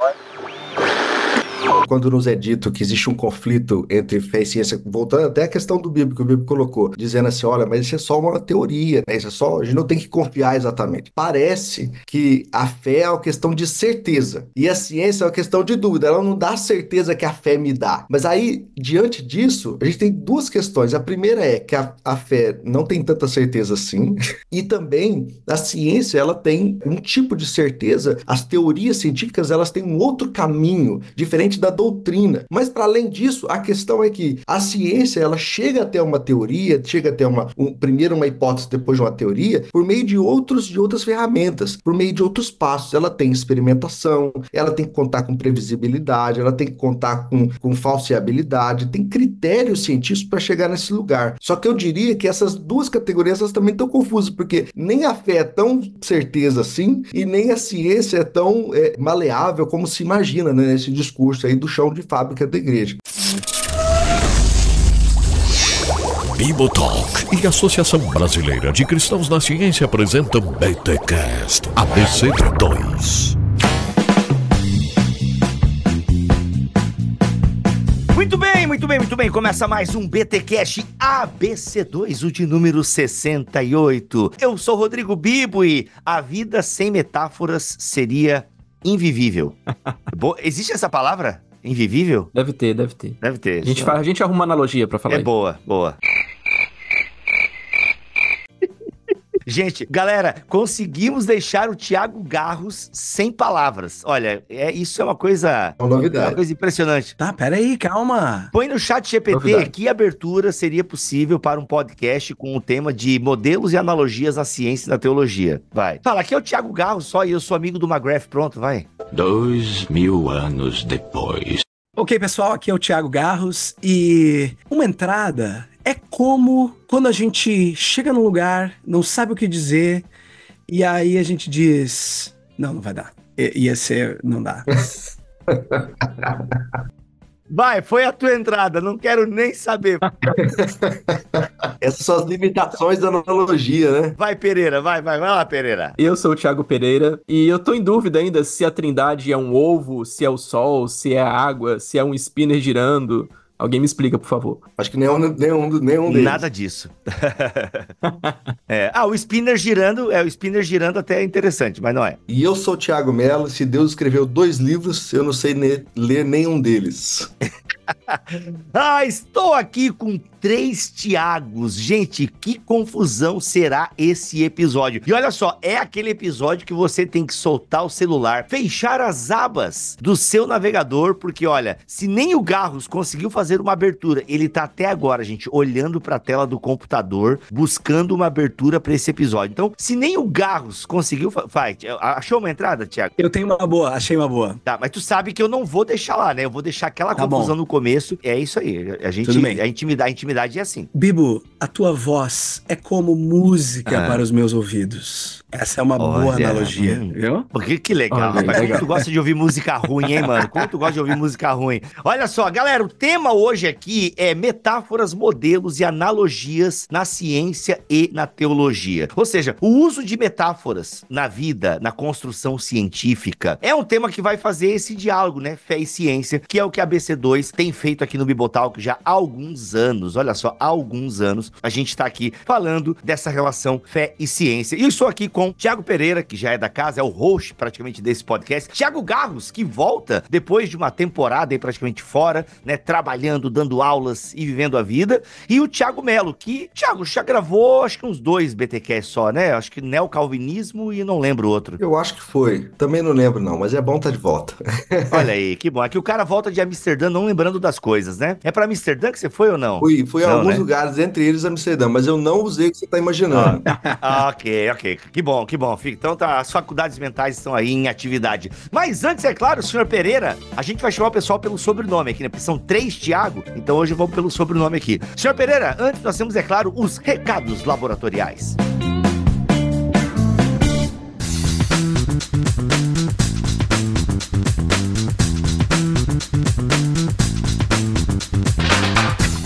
Illinois. Quando nos é dito que existe um conflito entre fé e ciência, voltando até a questão do Bíblia, que o Bíblia colocou, dizendo assim: olha, mas isso é só uma teoria, né? isso é só, a gente não tem que confiar exatamente. Parece que a fé é uma questão de certeza e a ciência é uma questão de dúvida, ela não dá a certeza que a fé me dá. Mas aí, diante disso, a gente tem duas questões. A primeira é que a, a fé não tem tanta certeza assim, e também a ciência ela tem um tipo de certeza, as teorias científicas elas têm um outro caminho, diferente da doutrina. Mas para além disso, a questão é que a ciência ela chega até uma teoria, chega até uma um, primeiro uma hipótese, depois uma teoria, por meio de outros de outras ferramentas, por meio de outros passos. Ela tem experimentação, ela tem que contar com previsibilidade, ela tem que contar com, com falseabilidade, tem critérios científicos para chegar nesse lugar. Só que eu diria que essas duas categorias elas também estão confusas, porque nem a fé é tão certeza assim e nem a ciência é tão é, maleável como se imagina né, nesse discurso custo aí do chão de fábrica da igreja. Bible Talk e Associação Brasileira de Cristãos na Ciência apresentam BTCast ABC 2. Muito bem, muito bem, muito bem. Começa mais um BTCast ABC2, o de número 68. Eu sou Rodrigo Bibo e a vida sem metáforas seria invivível. Existe essa palavra? Invivível? Deve ter, deve ter. Deve ter. A gente, arruma a gente arruma analogia para falar. É isso. boa, boa. Gente, galera, conseguimos deixar o Thiago Garros sem palavras. Olha, é, isso é uma coisa. É uma novidade. uma coisa impressionante. Tá, peraí, calma. Põe no chat GPT novidade. que abertura seria possível para um podcast com o tema de modelos e analogias na ciência e na teologia. Vai. Fala, aqui é o Thiago Garros só e eu sou amigo do McGrath. Pronto, vai. Dois mil anos depois. Ok, pessoal, aqui é o Thiago Garros e uma entrada é como quando a gente chega num lugar, não sabe o que dizer, e aí a gente diz: Não, não vai dar. I ia ser, não dá. Vai, foi a tua entrada, não quero nem saber. Essas são as limitações da analogia, né? Vai, Pereira, vai, vai, vai lá, Pereira. Eu sou o Thiago Pereira e eu tô em dúvida ainda se a Trindade é um ovo, se é o sol, se é a água, se é um spinner girando Alguém me explica, por favor. Acho que nenhum, nenhum, nenhum deles. Nada disso. é. Ah, o spinner girando, é, o spinner girando até é interessante, mas não é. E eu sou o Thiago Mello. se Deus escreveu dois livros, eu não sei ne ler nenhum deles. ah, estou aqui com três Tiagos. Gente, que confusão será esse episódio? E olha só, é aquele episódio que você tem que soltar o celular, fechar as abas do seu navegador, porque olha, se nem o Garros conseguiu fazer uma abertura, ele tá até agora, gente, olhando para a tela do computador, buscando uma abertura para esse episódio. Então, se nem o Garros conseguiu, vai, achou uma entrada, Tiago? Eu tenho uma boa, achei uma boa. Tá, mas tu sabe que eu não vou deixar lá, né? Eu vou deixar aquela tá confusão bom. no começo, é isso aí. A gente, a intimidade, a intimidade é assim. Bibo, a tua voz é como música ah. para os meus ouvidos. Essa é uma Olha, boa analogia, viu? Porque que legal, Olha, rapaz. Legal. tu gosta de ouvir música ruim, hein, mano? Como tu gosta de ouvir música ruim? Olha só, galera, o tema hoje aqui é metáforas, modelos e analogias na ciência e na teologia. Ou seja, o uso de metáforas na vida, na construção científica, é um tema que vai fazer esse diálogo, né? Fé e ciência, que é o que a BC2 tem feito aqui no Bibotalk já há alguns anos. Olha só, há alguns anos a gente tá aqui falando dessa relação fé e ciência. E eu estou aqui com Tiago Thiago Pereira, que já é da casa, é o host praticamente desse podcast. Thiago Garros, que volta depois de uma temporada aí praticamente fora, né? Trabalhando, dando aulas e vivendo a vida. E o Thiago Melo, que, Thiago, já gravou acho que uns dois BTQs só, né? Acho que neocalvinismo Calvinismo e não lembro outro. Eu acho que foi. Também não lembro, não, mas é bom estar tá de volta. Olha aí, que bom. É que o cara volta de Amsterdã não lembrando das coisas, né? É para Amsterdã que você foi ou não? Fui, fui não, a alguns né? lugares, entre eles Amsterdã, mas eu não usei o que você tá imaginando. Ah, ok, ok. Que bom, que bom. Então tá, as faculdades mentais estão aí em atividade. Mas antes, é claro, senhor Pereira, a gente vai chamar o pessoal pelo sobrenome aqui, né? Porque são três Tiago, então hoje vamos pelo sobrenome aqui. Senhor Pereira, antes nós temos, é claro, os recados laboratoriais.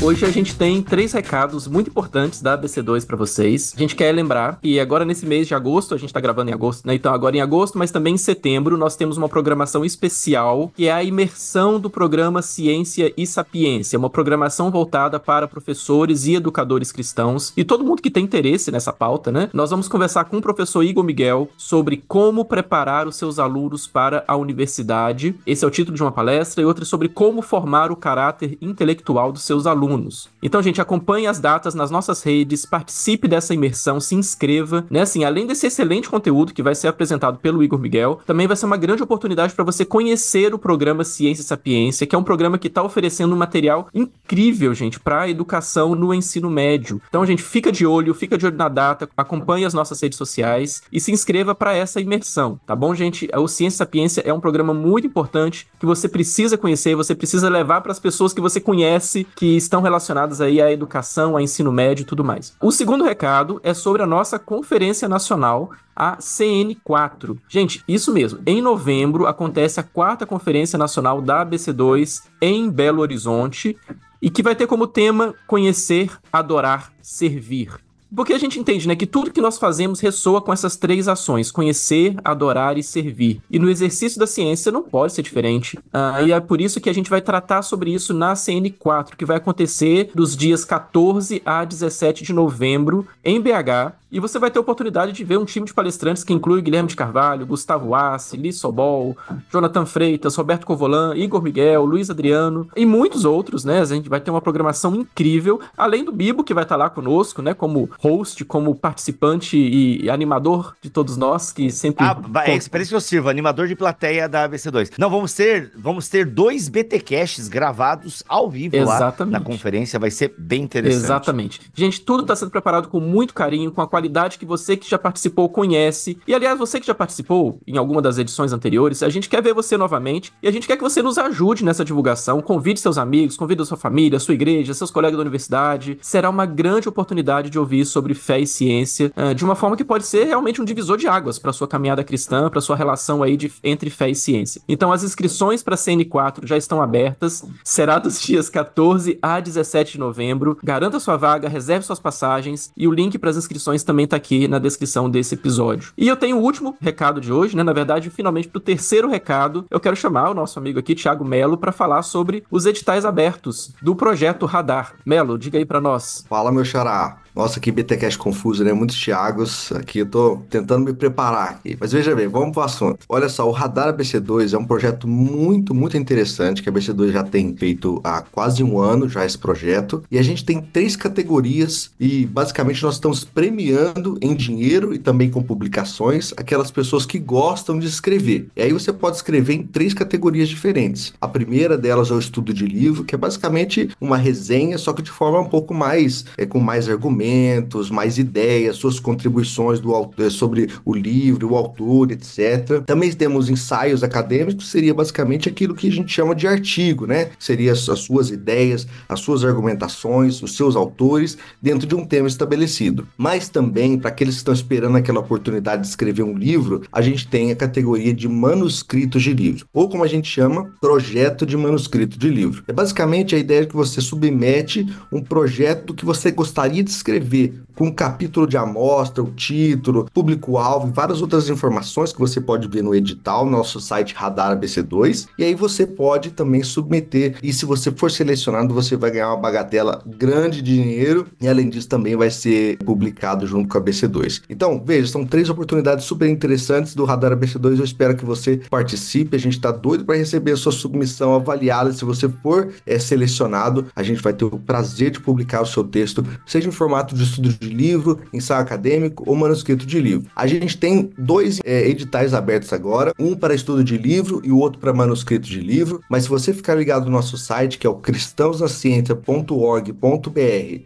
Hoje a gente tem três recados muito importantes da ABC2 para vocês. A gente quer lembrar que agora nesse mês de agosto, a gente tá gravando em agosto, né? Então agora em agosto, mas também em setembro, nós temos uma programação especial que é a imersão do programa Ciência e Sapiência, é uma programação voltada para professores e educadores cristãos e todo mundo que tem interesse nessa pauta, né? Nós vamos conversar com o professor Igor Miguel sobre como preparar os seus alunos para a universidade. Esse é o título de uma palestra e outra é sobre como formar o caráter intelectual dos seus alunos alunos. Então, gente, acompanhe as datas nas nossas redes, participe dessa imersão, se inscreva, né? Assim, além desse excelente conteúdo que vai ser apresentado pelo Igor Miguel, também vai ser uma grande oportunidade para você conhecer o programa Ciência e Sapiência, que é um programa que está oferecendo um material incrível, gente, para a educação no ensino médio. Então, gente, fica de olho, fica de olho na data, acompanhe as nossas redes sociais e se inscreva para essa imersão, tá bom, gente? O Ciência e Sapiência é um programa muito importante que você precisa conhecer, você precisa levar para as pessoas que você conhece que estão relacionadas ligadas aí à educação, a ensino médio e tudo mais. O segundo recado é sobre a nossa Conferência Nacional, a CN4. Gente, isso mesmo. Em novembro acontece a quarta Conferência Nacional da ABC2 em Belo Horizonte e que vai ter como tema conhecer, adorar, servir. Porque a gente entende, né, que tudo que nós fazemos ressoa com essas três ações: conhecer, adorar e servir. E no exercício da ciência não pode ser diferente. Ah, e é por isso que a gente vai tratar sobre isso na CN4, que vai acontecer dos dias 14 a 17 de novembro em BH. E você vai ter a oportunidade de ver um time de palestrantes que inclui Guilherme de Carvalho, Gustavo Assi, Li Sobol, Jonathan Freitas, Roberto Covolan, Igor Miguel, Luiz Adriano e muitos outros, né? A gente vai ter uma programação incrível, além do Bibo, que vai estar lá conosco, né? Como host, como participante e animador de todos nós, que sempre. Ah, é experiência que eu sirvo, animador de plateia da ABC2. Não, vamos ter, vamos ter dois BTcasts gravados ao vivo Exatamente. lá na conferência, vai ser bem interessante. Exatamente. Gente, tudo está sendo preparado com muito carinho, com a qualidade que você que já participou conhece. E aliás, você que já participou em alguma das edições anteriores, a gente quer ver você novamente e a gente quer que você nos ajude nessa divulgação. Convide seus amigos, convide a sua família, a sua igreja, seus colegas da universidade. Será uma grande oportunidade de ouvir isso sobre fé e ciência uh, de uma forma que pode ser realmente um divisor de águas para sua caminhada cristã, para sua relação aí de, entre fé e ciência. Então as inscrições para a CN4 já estão abertas, será dos dias 14 a 17 de novembro. Garanta sua vaga, reserve suas passagens e o link para as inscrições também está aqui na descrição desse episódio. E eu tenho o último recado de hoje, né? Na verdade, finalmente para o terceiro recado, eu quero chamar o nosso amigo aqui, Thiago Melo, para falar sobre os editais abertos do projeto Radar. Melo, diga aí para nós. Fala, meu xará. Nossa, que BTcast confuso, né? Muitos Thiagos aqui. Eu tô tentando me preparar aqui. Mas veja bem, vamos pro assunto. Olha só, o Radar ABC2 é um projeto muito, muito interessante que a ABC2 já tem feito há quase um ano já esse projeto. E a gente tem três categorias e basicamente nós estamos premiando em dinheiro e também com publicações aquelas pessoas que gostam de escrever. E aí você pode escrever em três categorias diferentes. A primeira delas é o estudo de livro, que é basicamente uma resenha, só que de forma um pouco mais, é com mais argumentos argumentos, mais ideias, suas contribuições do autor, eh, sobre o livro, o autor, etc. Também temos ensaios acadêmicos, seria basicamente aquilo que a gente chama de artigo, né? Seria as suas ideias, as suas argumentações, os seus autores dentro de um tema estabelecido. Mas também, para aqueles que estão esperando aquela oportunidade de escrever um livro, a gente tem a categoria de manuscritos de livro, ou como a gente chama, projeto de manuscrito de livro. É basicamente a ideia que você submete um projeto que você gostaria de escrever escrever com um capítulo de amostra, o título, público-alvo e várias outras informações que você pode ver no edital, nosso site Radar ABC2. E aí você pode também submeter. E se você for selecionado, você vai ganhar uma bagatela grande de dinheiro. E além disso, também vai ser publicado junto com a ABC2. Então, veja, são três oportunidades super interessantes do Radar ABC2. Eu espero que você participe. A gente está doido para receber a sua submissão, avaliada Se você for é, selecionado, a gente vai ter o prazer de publicar o seu texto. Seja informado formato de estudo de livro, ensaio acadêmico ou manuscrito de livro. A gente tem dois é, editais abertos agora, um para estudo de livro e o outro para manuscrito de livro, mas se você ficar ligado no nosso site, que é o cristãosaciência.org.br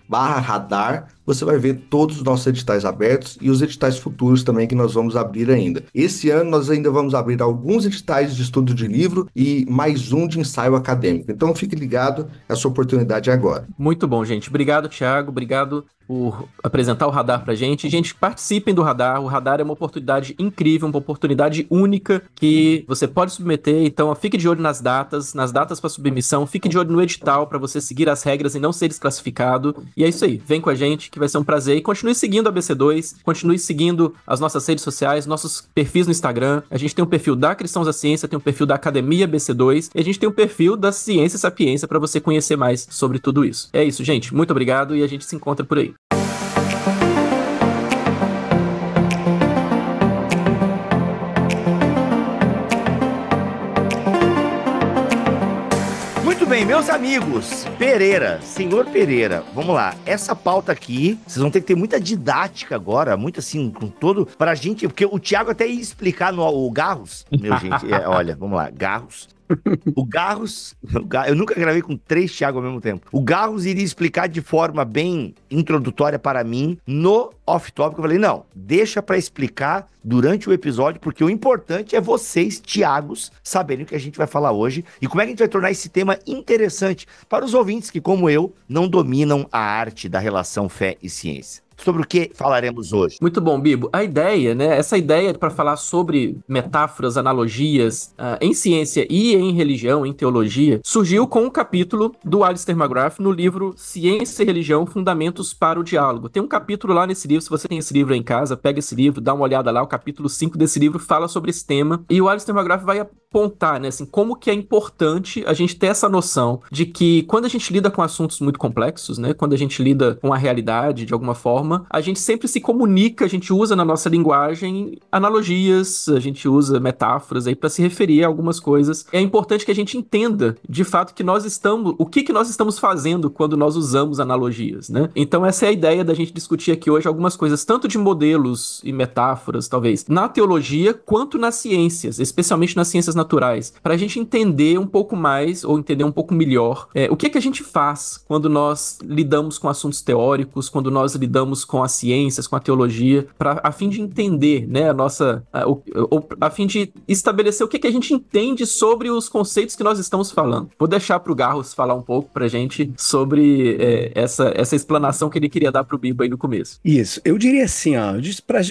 barra radar, você vai ver todos os nossos editais abertos e os editais futuros também que nós vamos abrir ainda. Esse ano nós ainda vamos abrir alguns editais de estudo de livro e mais um de ensaio acadêmico. Então fique ligado, essa oportunidade oportunidade é agora. Muito bom, gente. Obrigado, Thiago. Obrigado por apresentar o radar pra gente. Gente, participem do radar. O radar é uma oportunidade incrível, uma oportunidade única que você pode submeter. Então, fique de olho nas datas, nas datas para submissão, fique de olho no edital para você seguir as regras e não ser desclassificado. E é isso aí. Vem com a gente que vai ser um prazer. E continue seguindo a BC2, continue seguindo as nossas redes sociais, nossos perfis no Instagram. A gente tem um perfil da Cristãos da Ciência, tem um perfil da Academia BC2 e a gente tem um perfil da Ciência e Sapiência para você conhecer mais sobre tudo isso. É isso, gente. Muito obrigado e a gente se encontra por aí. bem, meus amigos, Pereira, senhor Pereira, vamos lá. Essa pauta aqui, vocês vão ter que ter muita didática agora, muito assim, com todo, pra gente, porque o Thiago até ia explicar no o Garros, meu gente, é, olha, vamos lá, Garros, o Garros, o Garros, eu nunca gravei com três Thiago ao mesmo tempo. O Garros iria explicar de forma bem introdutória para mim no off-topic. Eu falei, não, deixa para explicar durante o episódio, porque o importante é vocês, Tiagos, saberem o que a gente vai falar hoje e como é que a gente vai tornar esse tema interessante para os ouvintes que, como eu, não dominam a arte da relação fé e ciência sobre o que falaremos hoje. Muito bom, Bibo. A ideia, né? Essa ideia para falar sobre metáforas, analogias uh, em ciência e em religião, em teologia, surgiu com o um capítulo do Alistair McGrath no livro Ciência e Religião: Fundamentos para o Diálogo. Tem um capítulo lá nesse livro. Se você tem esse livro em casa, pega esse livro, dá uma olhada lá. O capítulo 5 desse livro fala sobre esse tema. E o Alistair McGrath vai pontar, né, assim, como que é importante a gente ter essa noção de que quando a gente lida com assuntos muito complexos, né, quando a gente lida com a realidade de alguma forma, a gente sempre se comunica, a gente usa na nossa linguagem analogias, a gente usa metáforas aí para se referir a algumas coisas. É importante que a gente entenda, de fato, que nós estamos, o que que nós estamos fazendo quando nós usamos analogias, né? Então essa é a ideia da gente discutir aqui hoje algumas coisas tanto de modelos e metáforas, talvez, na teologia quanto nas ciências, especialmente nas ciências naturais naturais, para a gente entender um pouco mais ou entender um pouco melhor é, o que é que a gente faz quando nós lidamos com assuntos teóricos, quando nós lidamos com as ciências, com a teologia, pra, a fim de entender, né, a nossa, a, a fim de estabelecer o que é que a gente entende sobre os conceitos que nós estamos falando. Vou deixar para o Garros falar um pouco para a gente sobre é, essa essa explanação que ele queria dar para o Bibo aí no começo. Isso, eu diria assim, ó,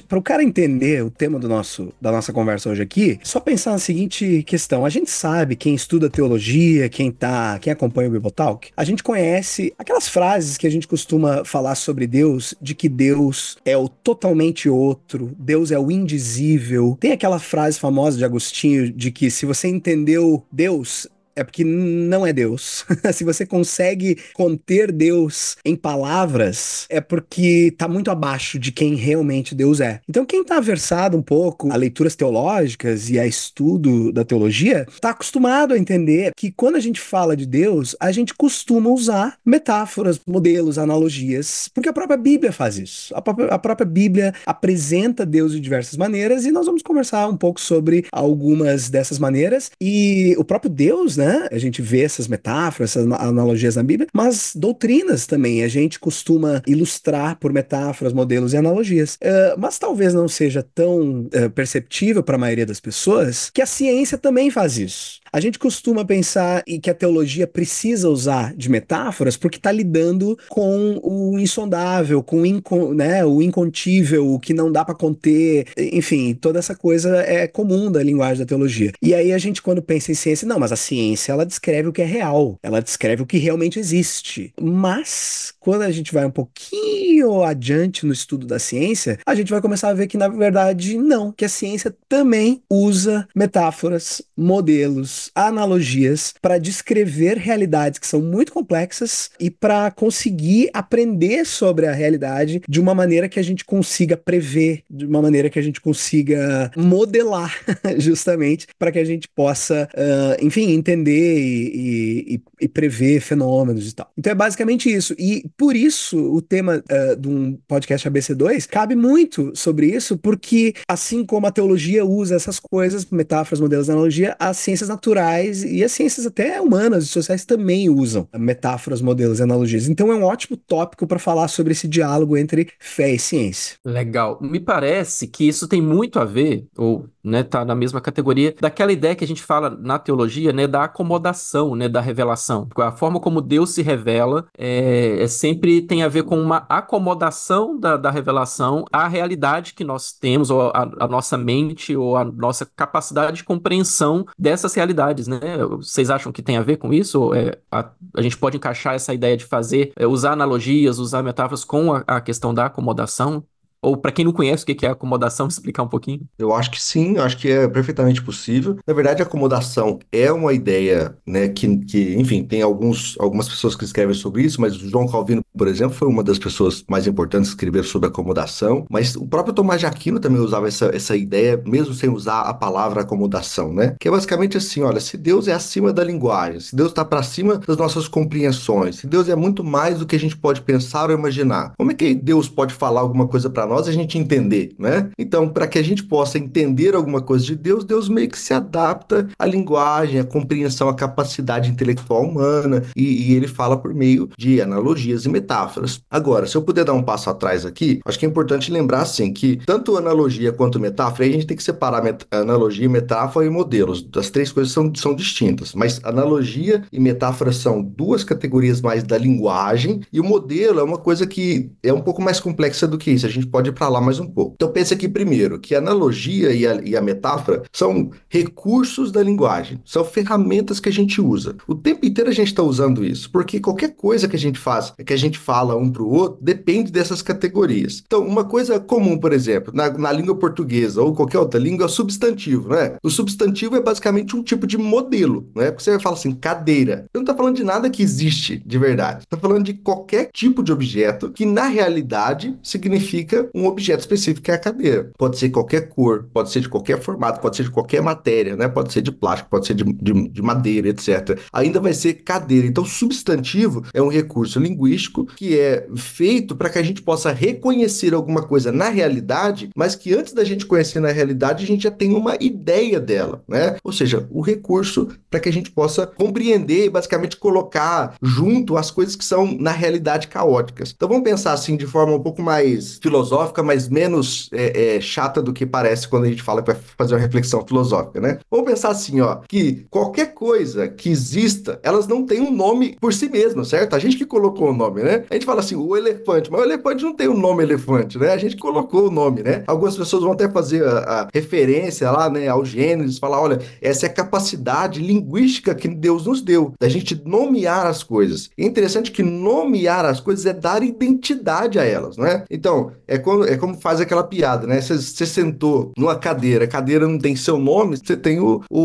para o cara entender o tema do nosso da nossa conversa hoje aqui, só pensar na seguinte questão. A gente sabe, quem estuda teologia, quem tá, quem acompanha o Bibotalk, a gente conhece aquelas frases que a gente costuma falar sobre Deus, de que Deus é o totalmente outro, Deus é o indizível. Tem aquela frase famosa de Agostinho de que se você entendeu Deus, é porque não é Deus. Se você consegue conter Deus em palavras, é porque está muito abaixo de quem realmente Deus é. Então, quem está versado um pouco a leituras teológicas e a estudo da teologia, está acostumado a entender que quando a gente fala de Deus, a gente costuma usar metáforas, modelos, analogias, porque a própria Bíblia faz isso. A própria, a própria Bíblia apresenta Deus de diversas maneiras e nós vamos conversar um pouco sobre algumas dessas maneiras. E o próprio Deus, né? né? A gente vê essas metáforas, essas analogias na Bíblia, mas doutrinas também. A gente costuma ilustrar por metáforas, modelos e analogias. Uh, mas talvez não seja tão uh, perceptível para a maioria das pessoas que a ciência também faz isso. A gente costuma pensar e que a teologia precisa usar de metáforas porque está lidando com o insondável, com o, inco, né, o incontível, o que não dá para conter, enfim, toda essa coisa é comum da linguagem da teologia. E aí a gente quando pensa em ciência, não, mas a ciência ela descreve o que é real, ela descreve o que realmente existe. Mas quando a gente vai um pouquinho adiante no estudo da ciência, a gente vai começar a ver que na verdade não, que a ciência também usa metáforas, modelos analogias para descrever realidades que são muito complexas e para conseguir aprender sobre a realidade de uma maneira que a gente consiga prever, de uma maneira que a gente consiga modelar, justamente, para que a gente possa, uh, enfim, entender e, e, e, prever fenômenos e tal. Então é basicamente isso. E por isso o tema uh, de um podcast ABC2 cabe muito sobre isso, porque assim como a teologia usa essas coisas, metáforas, modelos, analogia, as ciências naturais culturais e as ciências até humanas e sociais também usam metáforas, modelos e analogias. Então é um ótimo tópico para falar sobre esse diálogo entre fé e ciência. Legal. Me parece que isso tem muito a ver, ou né, tá na mesma categoria daquela ideia que a gente fala na teologia, né, da acomodação, né, da revelação. A forma como Deus se revela é, é sempre tem a ver com uma acomodação da, da revelação à realidade que nós temos, ou a, a nossa mente, ou a nossa capacidade de compreensão dessas realidades né? Vocês acham que tem a ver com isso? É, a, a, gente pode encaixar essa ideia de fazer, é, usar analogias, usar metáforas com a, a questão da acomodação? Ou para quem não conhece o que é acomodação, explicar um pouquinho? Eu acho que sim, acho que é perfeitamente possível. Na verdade, acomodação é uma ideia, né, que, que enfim, tem alguns, algumas pessoas que escrevem sobre isso, mas o João Calvino por exemplo, foi uma das pessoas mais importantes que escreveu sobre acomodação, mas o próprio Tomás de Aquino também usava essa, essa ideia, mesmo sem usar a palavra acomodação, né? Que é basicamente assim, olha, se Deus é acima da linguagem, se Deus está para cima das nossas compreensões, se Deus é muito mais do que a gente pode pensar ou imaginar, como é que Deus pode falar alguma coisa para nós e a gente entender, né? Então, para que a gente possa entender alguma coisa de Deus, Deus meio que se adapta à linguagem, à compreensão, à capacidade intelectual humana, e, e ele fala por meio de analogias e metáforas. Agora, se eu puder dar um passo atrás aqui, acho que é importante lembrar assim que tanto analogia quanto metáfora, a gente tem que separar analogia, metáfora e modelos. As três coisas são, são distintas, mas analogia e metáfora são duas categorias mais da linguagem e o modelo é uma coisa que é um pouco mais complexa do que isso. A gente pode ir para lá mais um pouco. Então pense aqui primeiro que a analogia e a, e a metáfora são recursos da linguagem, são ferramentas que a gente usa. O tempo inteiro a gente está usando isso, porque qualquer coisa que a gente faz, que a gente gente fala um para o outro depende dessas categorias. Então, uma coisa comum, por exemplo, na, na língua portuguesa ou qualquer outra língua, é o substantivo, né? O substantivo é basicamente um tipo de modelo, né? Porque você vai falar assim, cadeira. Você não está falando de nada que existe de verdade. Está falando de qualquer tipo de objeto que, na realidade, significa um objeto específico, que é a cadeira. Pode ser qualquer cor, pode ser de qualquer formato, pode ser de qualquer matéria, né? Pode ser de plástico, pode ser de, de, de madeira, etc. Ainda vai ser cadeira. Então, substantivo é um recurso linguístico que é feito para que a gente possa reconhecer alguma coisa na realidade, mas que antes da gente conhecer na realidade, a gente já tem uma ideia dela, né? Ou seja, o recurso para que a gente possa compreender e basicamente colocar junto as coisas que são na realidade caóticas. Então vamos pensar assim de forma um pouco mais filosófica, mas menos é, é, chata do que parece quando a gente fala para fazer uma reflexão filosófica, né? Vamos pensar assim, ó, que qualquer coisa que exista, elas não têm um nome por si mesmas, certo? A gente que colocou o nome, né? né? A gente fala assim, o elefante, mas o elefante não tem o nome elefante, né? A gente colocou o nome, né? Algumas pessoas vão até fazer a, a referência lá, né, ao gêneros falar olha, essa é a capacidade linguística que Deus nos deu, da gente nomear as coisas. É interessante que nomear as coisas é dar identidade a elas, não é? Então, é como, é como faz aquela piada, né? Você sentou numa cadeira, a cadeira não tem seu nome, você tem o, o,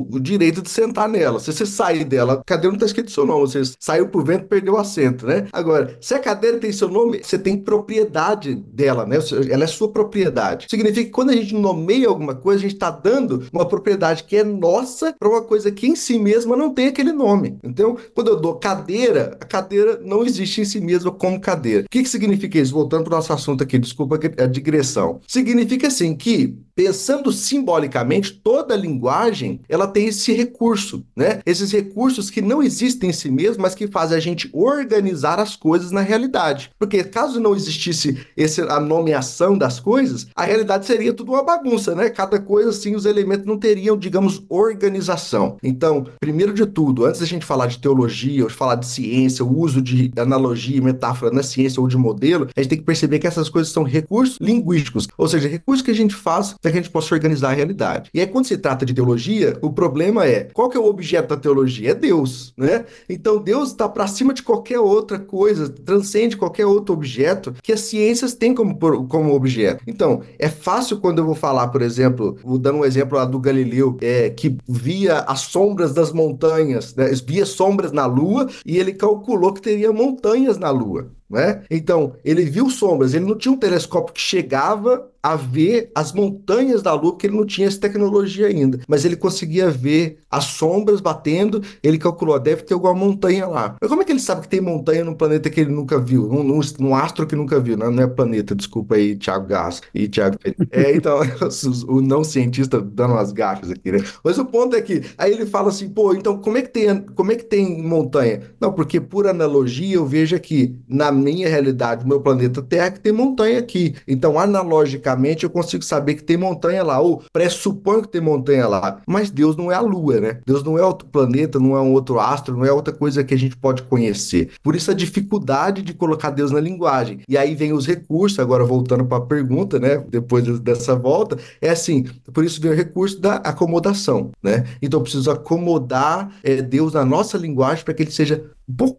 o, o, direito de sentar nela. Se você sair dela, a cadeira não está escrito seu nome, você saiu por vento, perdeu o assento, né? Agora, se a cadeira tem seu nome, você tem propriedade dela, né? Ela é sua propriedade. Significa que quando a gente nomeia alguma coisa, a gente está dando uma propriedade que é nossa para uma coisa que em si mesma não tem aquele nome. Então, quando eu dou cadeira, a cadeira não existe em si mesma como cadeira. O que, que significa isso? Voltando para o nosso assunto aqui, desculpa a digressão. Significa assim que pensando simbolicamente, toda linguagem ela tem esse recurso, né? Esses recursos que não existem em si mesmo, mas que fazem a gente organizar colocar as coisas na realidade. Porque caso não existisse esse, a nomeação das coisas, a realidade seria tudo uma bagunça, né? Cada coisa, assim, os elementos não teriam, digamos, organização. Então, primeiro de tudo, antes da gente falar de teologia, ou de falar de ciência, o uso de analogia, metáfora na ciência ou de modelo, a gente tem que perceber que essas coisas são recursos linguísticos, ou seja, recursos que a gente faz para que a gente possa organizar a realidade. E aí, quando se trata de teologia, o problema é qual que é o objeto da teologia? É Deus, né? Então, Deus está para cima de qualquer outra coisa, transcende qualquer outro objeto que as ciências têm como, como objeto. Então, é fácil quando eu vou falar, por exemplo, vou dando um exemplo lá do Galileu, é, que via as sombras das montanhas, né, via sombras na Lua e ele calculou que teria montanhas na Lua né? Então, ele viu sombras, ele não tinha um telescópio que chegava a ver as montanhas da Lua, porque ele não tinha essa tecnologia ainda, mas ele conseguia ver as sombras batendo, ele calculou, ah, deve ter alguma montanha lá. Mas como é que ele sabe que tem montanha num planeta que ele nunca viu, num, num, num astro que nunca viu, né? não é planeta, desculpa aí, Thiago Gás e Thiago... É, então, o não cientista dando as gafas aqui, né? Mas o ponto é que, aí ele fala assim, pô, então como é que tem, como é que tem montanha? Não, porque por analogia eu vejo aqui, na minha realidade, o meu planeta Terra, que tem montanha aqui. Então, analogicamente, eu consigo saber que tem montanha lá, ou pressuponho que tem montanha lá. Mas Deus não é a Lua, né? Deus não é outro planeta, não é um outro astro, não é outra coisa que a gente pode conhecer. Por isso a dificuldade de colocar Deus na linguagem. E aí vem os recursos, agora voltando para a pergunta, né? Depois dessa volta, é assim, por isso vem o recurso da acomodação, né? Então eu preciso acomodar é, Deus na nossa linguagem para que ele seja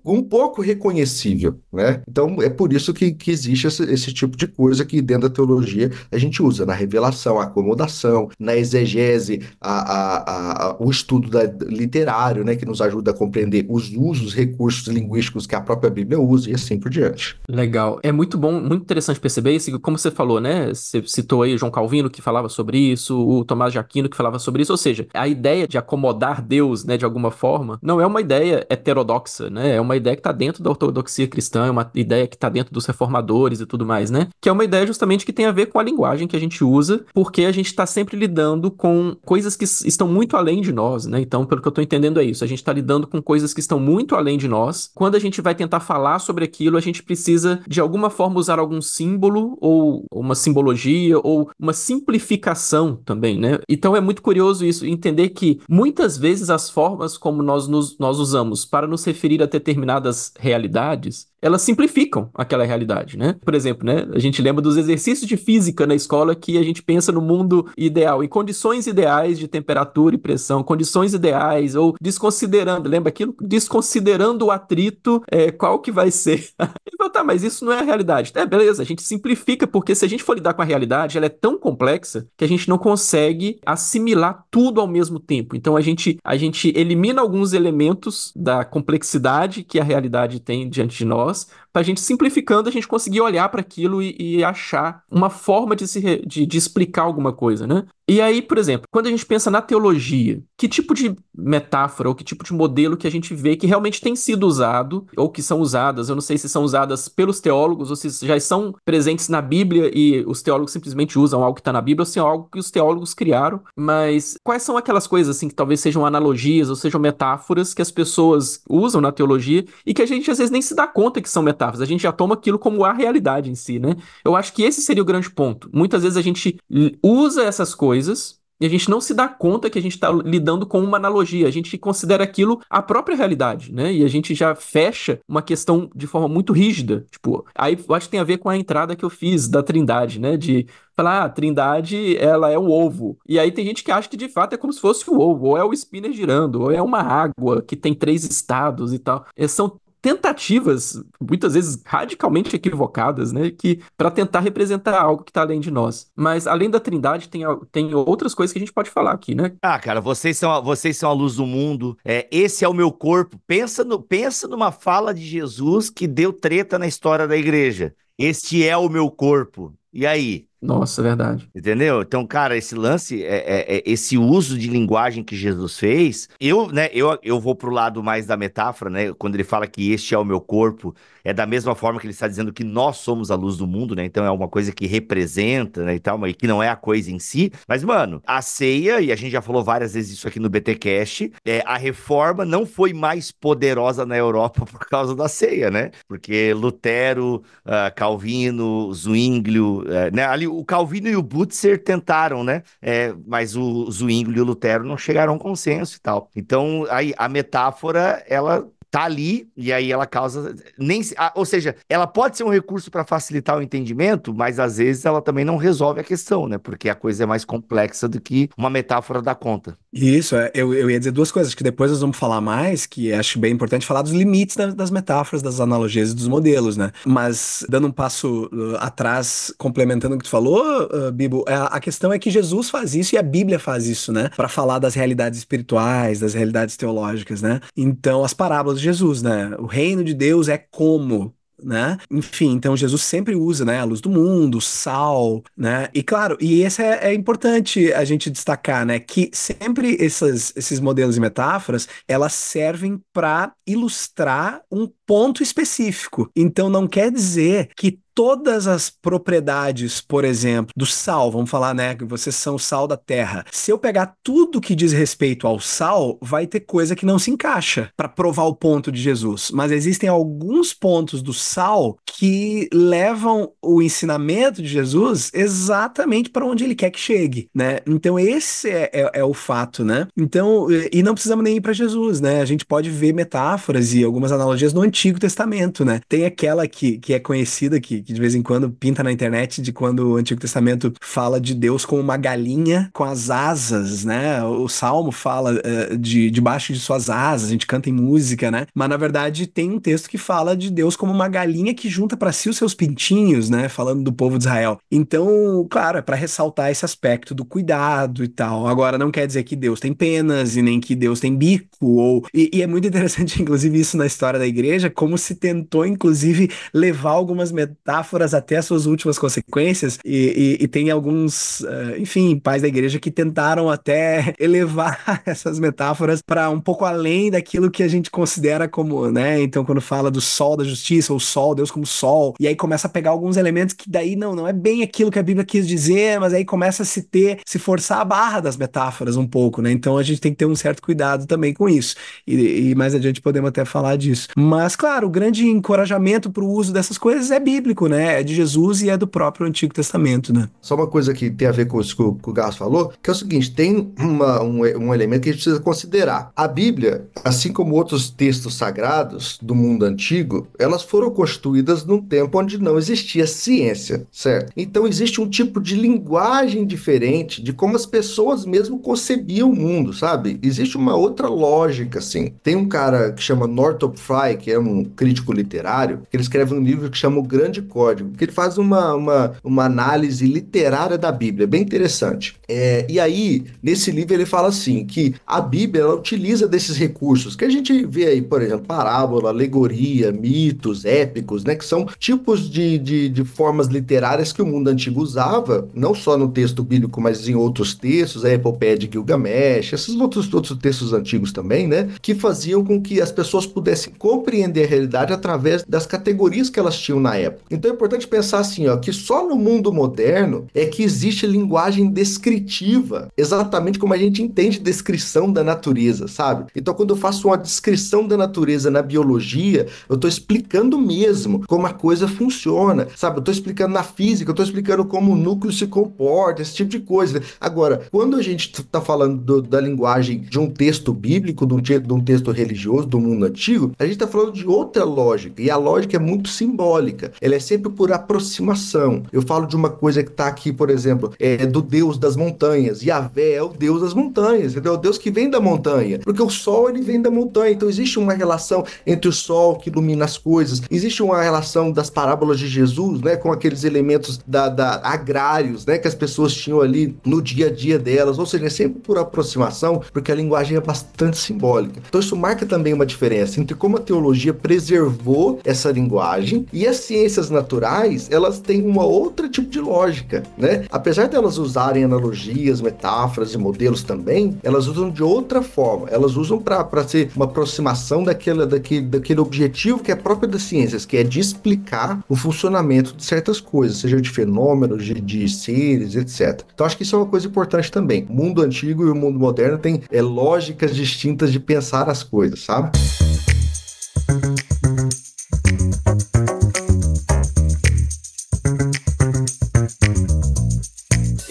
um pouco reconhecível, né? Então é por isso que, que existe esse, esse, tipo de coisa que dentro da teologia a gente usa na revelação, a acomodação, na exegese, a, a, a, o estudo da, literário, né? Que nos ajuda a compreender os usos, recursos linguísticos que a própria Bíblia usa e assim por diante. Legal, é muito bom, muito interessante perceber isso. Como você falou, né? Você citou aí João Calvino que falava sobre isso, o Tomás de Aquino que falava sobre isso. Ou seja, a ideia de acomodar Deus, né? De alguma forma, não é uma ideia heterodoxa né? É uma ideia que está dentro da ortodoxia cristã, é uma ideia que está dentro dos reformadores e tudo mais, né? Que é uma ideia justamente que tem a ver com a linguagem que a gente usa, porque a gente está sempre lidando com coisas que estão muito além de nós, né? Então, pelo que eu estou entendendo, é isso. A gente está lidando com coisas que estão muito além de nós. Quando a gente vai tentar falar sobre aquilo, a gente precisa, de alguma forma, usar algum símbolo ou uma simbologia ou uma simplificação também, né? Então, é muito curioso isso, entender que muitas vezes as formas como nós, nos, nós usamos para nos referir determinadas realidades elas simplificam aquela realidade, né? Por exemplo, né, a gente lembra dos exercícios de física na escola que a gente pensa no mundo ideal, em condições ideais de temperatura e pressão, condições ideais, ou desconsiderando, lembra aquilo? Desconsiderando o atrito, é, qual que vai ser? Então, tá, mas isso não é a realidade. É, beleza, a gente simplifica, porque se a gente for lidar com a realidade, ela é tão complexa que a gente não consegue assimilar tudo ao mesmo tempo. Então, a gente, a gente elimina alguns elementos da complexidade que a realidade tem diante de nós, course para a gente simplificando, a gente conseguir olhar para aquilo e, e, achar uma forma de, se re... de, de explicar alguma coisa, né? E aí, por exemplo, quando a gente pensa na teologia, que tipo de metáfora ou que tipo de modelo que a gente vê que realmente tem sido usado ou que são usadas, eu não sei se são usadas pelos teólogos ou se já são presentes na Bíblia e os teólogos simplesmente usam algo que está na Bíblia ou se é algo que os teólogos criaram, mas quais são aquelas coisas assim que talvez sejam analogias ou sejam metáforas que as pessoas usam na teologia e que a gente às vezes nem se dá conta que são metáforas metáforas. A gente já toma aquilo como a realidade em si, né? Eu acho que esse seria o grande ponto. Muitas vezes a gente usa essas coisas e a gente não se dá conta que a gente está lidando com uma analogia, a gente considera aquilo a própria realidade, né? E a gente já fecha uma questão de forma muito rígida. Tipo, aí eu acho que tem a ver com a entrada que eu fiz da Trindade, né? De falar, ah, a Trindade, ela é o ovo. E aí tem gente que acha que de fato é como se fosse o ovo, ou é o spinner girando, ou é uma água que tem três estados e tal. É, são tentativas, muitas vezes radicalmente equivocadas, né, que para tentar representar algo que está além de nós. Mas além da Trindade tem, tem outras coisas que a gente pode falar aqui, né? Ah, cara, vocês são a, vocês são a luz do mundo. É, esse é o meu corpo. Pensa no, pensa numa fala de Jesus que deu treta na história da igreja. Este é o meu corpo. E aí? Nossa, verdade. Entendeu? Então, cara, esse lance, é, é, é, esse uso de linguagem que Jesus fez, eu, né, eu, eu vou pro lado mais da metáfora, né? Quando ele fala que este é o meu corpo é da mesma forma que ele está dizendo que nós somos a luz do mundo, né? Então é uma coisa que representa, né, e tal, mas que não é a coisa em si. Mas, mano, a ceia, e a gente já falou várias vezes isso aqui no BTcast, é, a reforma não foi mais poderosa na Europa por causa da ceia, né? Porque Lutero, uh, Calvino, Zwinglio, uh, né? Ali o Calvino e o Butzer tentaram, né? É, mas o Zwinglio e o Lutero não chegaram a um consenso e tal. Então, aí a metáfora, ela tá ali e aí ela causa nem ou seja ela pode ser um recurso para facilitar o entendimento mas às vezes ela também não resolve a questão né porque a coisa é mais complexa do que uma metáfora da conta isso é, eu, eu ia dizer duas coisas que depois nós vamos falar mais que acho bem importante falar dos limites das, das metáforas das analogias e dos modelos né mas dando um passo uh, atrás complementando o que tu falou uh, Bibo a, é, a questão é que Jesus faz isso e a Bíblia faz isso né para falar das realidades espirituais das realidades teológicas né então as parábolas de Jesus, né? O reino de Deus é como, né? Enfim, então Jesus sempre usa, né, a luz do mundo, o sal, né? E claro, e esse é, é importante a gente destacar, né, que sempre essas, esses modelos e metáforas, elas servem para ilustrar um ponto específico. Então não quer dizer que todas as propriedades, por exemplo, do sal, vamos falar, né? Que vocês são o sal da terra. Se eu pegar tudo que diz respeito ao sal, vai ter coisa que não se encaixa para provar o ponto de Jesus. Mas existem alguns pontos do sal que levam o ensinamento de Jesus exatamente para onde ele quer que chegue, né? Então, esse é, é, é o fato, né? Então, e não precisamos nem ir para Jesus, né? A gente pode ver metáforas e algumas analogias no Antigo Testamento, né? Tem aquela que, que é conhecida, que, que de vez em quando pinta na internet de quando o Antigo Testamento fala de Deus como uma galinha com as asas, né? O Salmo fala uh, de debaixo de suas asas, a gente canta em música, né? Mas na verdade tem um texto que fala de Deus como uma galinha que junta para si os seus pintinhos, né? Falando do povo de Israel. Então, claro, é para ressaltar esse aspecto do cuidado e tal. Agora não quer dizer que Deus tem penas e nem que Deus tem bico ou e, e é muito interessante inclusive isso na história da igreja, como se tentou inclusive levar algumas metáforas metáforas até suas últimas consequências, e, e, e tem alguns, uh, enfim, pais da igreja que tentaram até elevar essas metáforas para um pouco além daquilo que a gente considera como, né? Então, quando fala do sol da justiça, ou sol, Deus como sol, e aí começa a pegar alguns elementos que daí não, não é bem aquilo que a Bíblia quis dizer, mas aí começa a se ter, se forçar a barra das metáforas um pouco, né? Então a gente tem que ter um certo cuidado também com isso. E, e mais adiante podemos até falar disso. Mas, claro, o grande encorajamento para o uso dessas coisas é bíblico bíblico, né? É de Jesus e é do próprio Antigo Testamento, né? Só uma coisa que tem a ver com isso que o, que o Gás falou, que é o seguinte: tem uma, um, um elemento que a gente precisa considerar. A Bíblia, assim como outros textos sagrados do mundo antigo, elas foram constituídas num tempo onde não existia ciência, certo? Então existe um tipo de linguagem diferente de como as pessoas mesmo concebiam o mundo, sabe? Existe uma outra lógica, assim. Tem um cara que chama Northrop Frye, que é um crítico literário, que ele escreve um livro que chama O Grande código, porque ele faz uma, uma, uma análise literária da Bíblia, bem interessante. É, e aí, nesse livro, ele fala assim: que a Bíblia ela utiliza desses recursos que a gente vê aí, por exemplo, parábola, alegoria, mitos, épicos, né? Que são tipos de, de, de formas literárias que o mundo antigo usava, não só no texto bíblico, mas em outros textos, a Epopeia de Gilgamesh, esses outros, outros textos antigos também, né? Que faziam com que as pessoas pudessem compreender a realidade através das categorias que elas tinham na época. Então, então é importante pensar assim, ó, que só no mundo moderno é que existe linguagem descritiva, exatamente como a gente entende descrição da natureza, sabe? Então quando eu faço uma descrição da natureza na biologia, eu estou explicando mesmo como a coisa funciona, sabe? Eu estou explicando na física, eu estou explicando como o núcleo se comporta, esse tipo de coisa. Agora, quando a gente está falando do, da linguagem de um texto bíblico, de um, de um texto religioso do mundo antigo, a gente está falando de outra lógica, e a lógica é muito simbólica. Ela é sempre por aproximação. Eu falo de uma coisa que está aqui, por exemplo, é do Deus das montanhas. Yahvé é o Deus das montanhas, entendeu? É o Deus que vem da montanha. Porque o sol, ele vem da montanha. Então existe uma relação entre o sol que ilumina as coisas. Existe uma relação das parábolas de Jesus, né? Com aqueles elementos da, da agrários, né? Que as pessoas tinham ali no dia a dia delas. Ou seja, é sempre por aproximação, porque a linguagem é bastante simbólica. Então isso marca também uma diferença entre como a teologia preservou essa linguagem e as ciências naturais, elas têm uma outra tipo de lógica, né? Apesar delas de usarem analogias, metáforas e modelos também, elas usam de outra forma. Elas usam para ser uma aproximação daquela, daquele, daquele objetivo que é próprio das ciências, que é de explicar o funcionamento de certas coisas, seja de fenômenos, de, de seres, etc. Então acho que isso é uma coisa importante também. O mundo antigo e o mundo moderno têm é, lógicas distintas de pensar as coisas, sabe?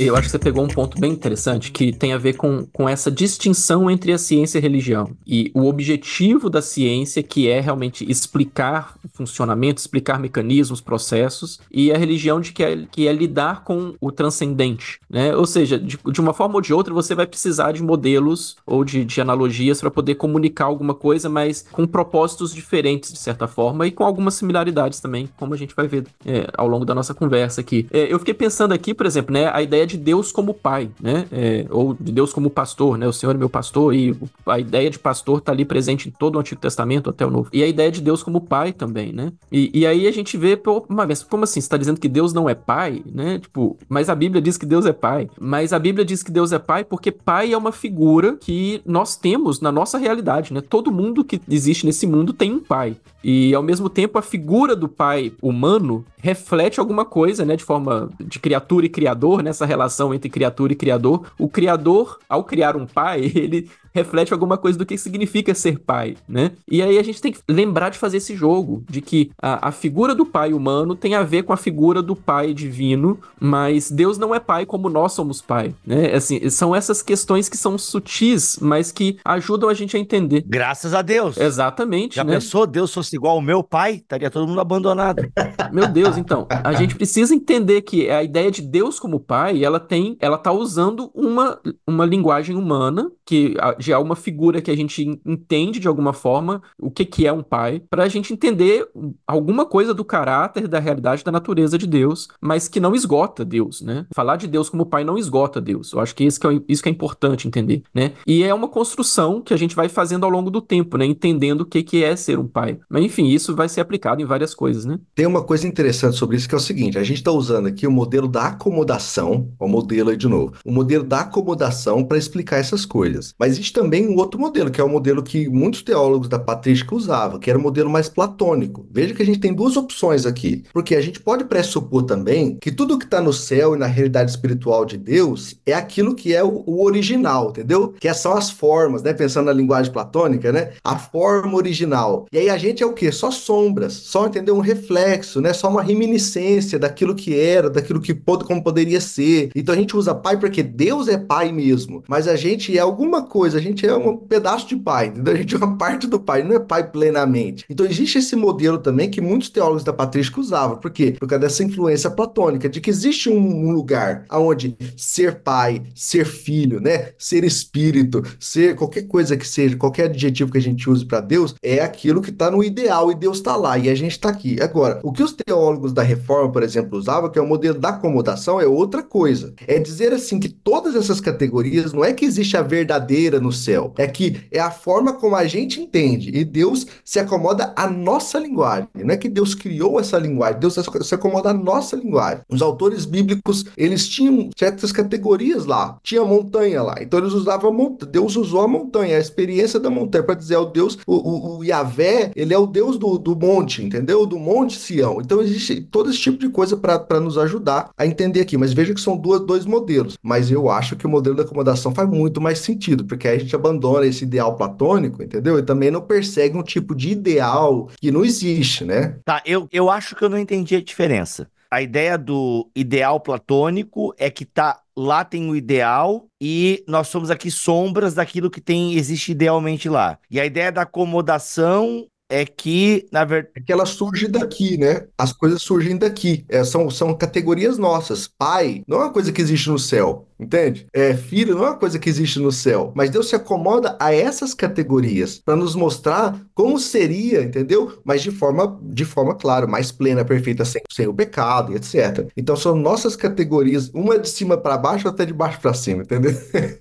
eu acho que você pegou um ponto bem interessante que tem a ver com, com essa distinção entre a ciência e a religião. E o objetivo da ciência, que é realmente explicar o funcionamento, explicar mecanismos, processos, e a religião de que é, que é lidar com o transcendente. Né? Ou seja, de, de uma forma ou de outra, você vai precisar de modelos ou de, de analogias para poder comunicar alguma coisa, mas com propósitos diferentes, de certa forma, e com algumas similaridades também, como a gente vai ver é, ao longo da nossa conversa aqui. É, eu fiquei pensando aqui, por exemplo, né, a ideia de de Deus como pai, né? É, ou de Deus como pastor, né? O Senhor é meu pastor, e a ideia de pastor está ali presente em todo o Antigo Testamento até o Novo. E a ideia de Deus como pai também, né? E, e aí a gente vê, pô, mas como assim? Você está dizendo que Deus não é pai, né? Tipo, mas a Bíblia diz que Deus é pai. Mas a Bíblia diz que Deus é pai porque pai é uma figura que nós temos na nossa realidade, né? Todo mundo que existe nesse mundo tem um pai. E ao mesmo tempo a figura do pai humano reflete alguma coisa, né? De forma de criatura e criador, nessa né? relação relação entre criatura e criador, o criador, ao criar um pai, ele reflete alguma coisa do que significa ser pai, né? E aí a gente tem que lembrar de fazer esse jogo, de que a, a figura do pai humano tem a ver com a figura do pai divino, mas Deus não é pai como nós somos pai, né? É assim, são essas questões que são sutis, mas que ajudam a gente a entender. Graças a Deus. Exatamente. Já né? pensou, Deus fosse igual ao meu pai, estaria todo mundo abandonado. Meu Deus, então, a gente precisa entender que a ideia de Deus como pai, ela tem, ela tá usando uma, uma linguagem humana que já uma figura que a gente entende de alguma forma o que, que é um pai, para a gente entender alguma coisa do caráter, da realidade, da natureza de Deus, mas que não esgota Deus, né? Falar de Deus como pai não esgota Deus. Eu acho que isso que é, isso que é importante entender, né? E é uma construção que a gente vai fazendo ao longo do tempo, né? Entendendo o que, que é ser um pai. Mas enfim, isso vai ser aplicado em várias coisas, né? Tem uma coisa interessante sobre isso que é o seguinte: a gente está usando aqui o modelo da acomodação, o modelo aí de novo, o modelo da acomodação para explicar essas coisas. Mas existe também um outro modelo, que é o modelo que muitos teólogos da patrística usavam, que era o modelo mais platônico. Veja que a gente tem duas opções aqui, porque a gente pode pressupor também que tudo que está no céu e na realidade espiritual de Deus é aquilo que é o, o original, entendeu? Que é são as formas, né? Pensando na linguagem platônica, né? A forma original. E aí a gente é o quê? Só sombras, só entender um reflexo, né? Só uma reminiscência daquilo que era, daquilo que pode, como poderia ser. Então a gente usa pai porque Deus é pai mesmo, mas a gente é alguma coisa gente é um pedaço de pai, entendeu? a gente é uma parte do pai, não é pai plenamente. Então existe esse modelo também que muitos teólogos da patrística usavam, por quê? Por causa dessa influência platônica, de que existe um, um lugar onde ser pai, ser filho, né? Ser espírito, ser qualquer coisa que seja, qualquer adjetivo que a gente use para Deus, é aquilo que está no ideal e Deus está lá e a gente está aqui. Agora, o que os teólogos da reforma, por exemplo, usavam, que é o modelo da acomodação, é outra coisa. É dizer assim que todas essas categorias, não é que existe a verdadeira no céu. É que é a forma como a gente entende e Deus se acomoda à nossa linguagem. Não é que Deus criou essa linguagem, Deus se acomoda à nossa linguagem. Os autores bíblicos, eles tinham certas categorias lá. Tinha montanha lá, então eles usavam a montanha. Deus usou a montanha, a experiência da montanha para dizer ao é Deus, o, o, o Yahvé, ele é o Deus do, do monte, entendeu? Do monte Sião. Então existe todo esse tipo de coisa para nos ajudar a entender aqui. Mas veja que são duas, dois modelos. Mas eu acho que o modelo da acomodação faz muito mais sentido, porque é aí a gente abandona esse ideal platônico, entendeu? E também não persegue um tipo de ideal que não existe, né? Tá, eu, eu acho que eu não entendi a diferença. A ideia do ideal platônico é que tá lá tem o ideal e nós somos aqui sombras daquilo que tem existe idealmente lá. E a ideia da acomodação é que, na verdade. É que ela surge daqui, né? As coisas surgem daqui. É, são, são categorias nossas. Pai não é uma coisa que existe no céu, entende? É, filho não é uma coisa que existe no céu. Mas Deus se acomoda a essas categorias para nos mostrar como seria, entendeu? Mas de forma, de forma, claro, mais plena, perfeita, sem, sem o pecado, etc. Então são nossas categorias, uma de cima para baixo até de baixo para cima, entendeu?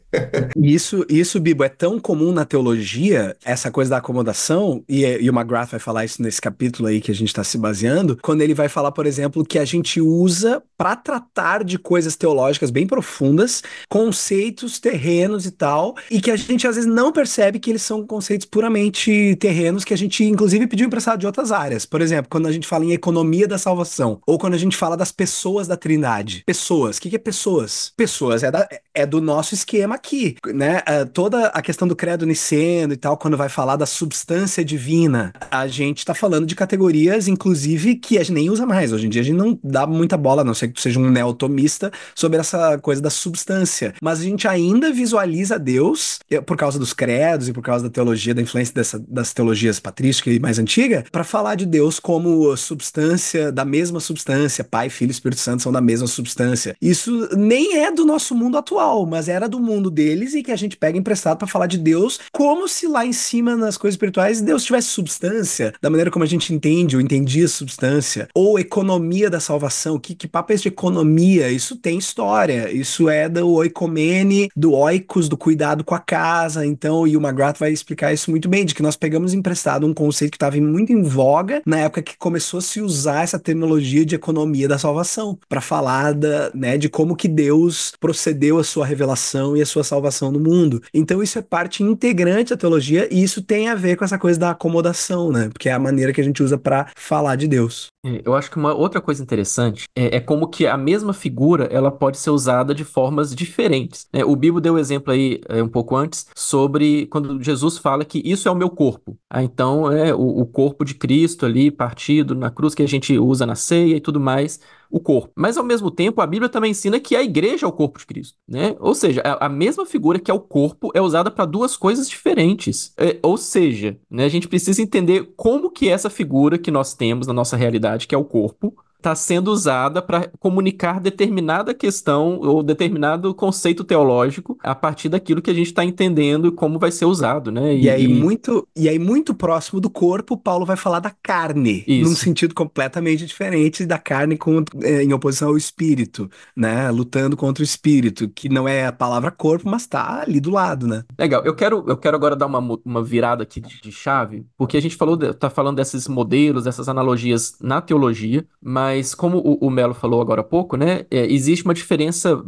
isso, isso, Bibo, é tão comum na teologia, essa coisa da acomodação, e, é, e McGrath vai falar isso nesse capítulo aí que a gente está se baseando, quando ele vai falar, por exemplo, que a gente usa para tratar de coisas teológicas bem profundas, conceitos terrenos e tal, e que a gente às vezes não percebe que eles são conceitos puramente terrenos que a gente inclusive pediu emprestado de outras áreas. Por exemplo, quando a gente fala em economia da salvação, ou quando a gente fala das pessoas da Trindade. Pessoas, o que, que é pessoas? Pessoas é, da, é do nosso esquema aqui, né? Uh, toda a questão do credo niceno e tal, quando vai falar da substância divina, a gente está falando de categorias, inclusive, que a gente nem usa mais. Hoje em dia a gente não dá muita bola, a não ser que tu seja um neotomista, sobre essa coisa da substância. Mas a gente ainda visualiza Deus, eh, por causa dos credos e por causa da teologia, da influência dessa, das teologias patrística e mais antiga, para falar de Deus como substância, da mesma substância. Pai, Filho e Espírito Santo são da mesma substância. Isso nem é do nosso mundo atual, mas era do mundo deles e que a gente pega emprestado para falar de Deus como se lá em cima, nas coisas espirituais, Deus tivesse substância substância, da maneira como a gente entende ou entendia substância, ou economia da salvação, que, que papo é esse de economia? Isso tem história, isso é do oicomene, do oikos, do cuidado com a casa, então, e o McGrath vai explicar isso muito bem, de que nós pegamos emprestado um conceito que estava muito em voga na época que começou a se usar essa terminologia de economia da salvação, para falar da, né, de como que Deus procedeu a sua revelação e a sua salvação no mundo. Então, isso é parte integrante da teologia e isso tem a ver com essa coisa da acomodação né? Porque é a maneira que a gente usa para falar de Deus. É, eu acho que uma outra coisa interessante é, é, como que a mesma figura ela pode ser usada de formas diferentes. Né? O Bibo deu exemplo aí é, um pouco antes sobre quando Jesus fala que isso é o meu corpo. Ah, então é o, o corpo de Cristo ali partido na cruz que a gente usa na ceia e tudo mais o corpo. Mas ao mesmo tempo, a Bíblia também ensina que a igreja é o corpo de Cristo, né? Ou seja, é a, mesma figura que é o corpo é usada para duas coisas diferentes. É, ou seja, né, a gente precisa entender como que é essa figura que nós temos na nossa realidade, que é o corpo, está sendo usada para comunicar determinada questão ou determinado conceito teológico a partir daquilo que a gente está entendendo como vai ser usado, né? E, e, aí muito e aí muito próximo do corpo, Paulo vai falar da carne, Isso. num sentido completamente diferente da carne com, eh, em oposição ao espírito, né? Lutando contra o espírito, que não é a palavra corpo, mas está ali do lado, né? Legal. Eu quero eu quero agora dar uma, uma virada aqui de, de chave, porque a gente falou está falando desses modelos, dessas analogias na teologia, mas mas como o, o Melo falou agora há pouco, né, é, existe uma diferença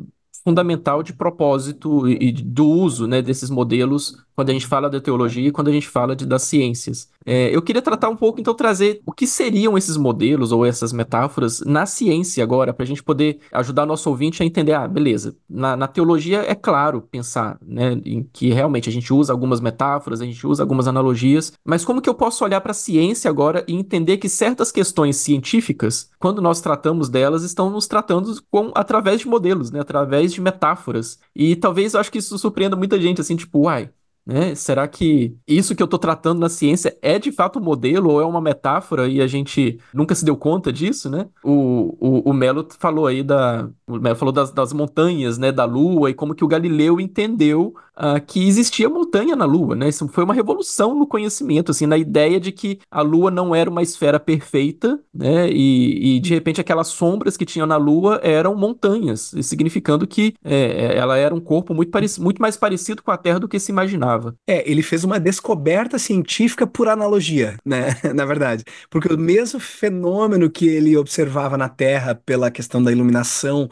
fundamental de propósito e, do uso né, desses modelos quando a gente fala da teologia e quando a gente fala de, das ciências. É, eu queria tratar um pouco, então, trazer o que seriam esses modelos ou essas metáforas na ciência agora, para a gente poder ajudar nosso ouvinte a entender, ah, beleza, na, na teologia é claro pensar né, em que realmente a gente usa algumas metáforas, a gente usa algumas analogias, mas como que eu posso olhar para a ciência agora e entender que certas questões científicas, quando nós tratamos delas, estão nos tratando com, através de modelos, né, através de metáforas. E talvez eu acho que isso surpreenda muita gente, assim, tipo, uai, né? Será que isso que eu estou tratando na ciência é de fato um modelo ou é uma metáfora e a gente nunca se deu conta disso, né? O, o, o Melo falou aí da, o Melo falou das, das montanhas, né, da Lua e como que o Galileu entendeu uh, que existia montanha na Lua, né? Isso foi uma revolução no conhecimento, assim, na ideia de que a Lua não era uma esfera perfeita, né? E, e de repente aquelas sombras que tinham na Lua eram montanhas, significando que é, é, ela era um corpo muito, muito mais parecido com a Terra do que se imaginava. É, ele fez uma descoberta científica por analogia, né? na verdade, porque o mesmo fenômeno que ele observava na Terra pela questão da iluminação,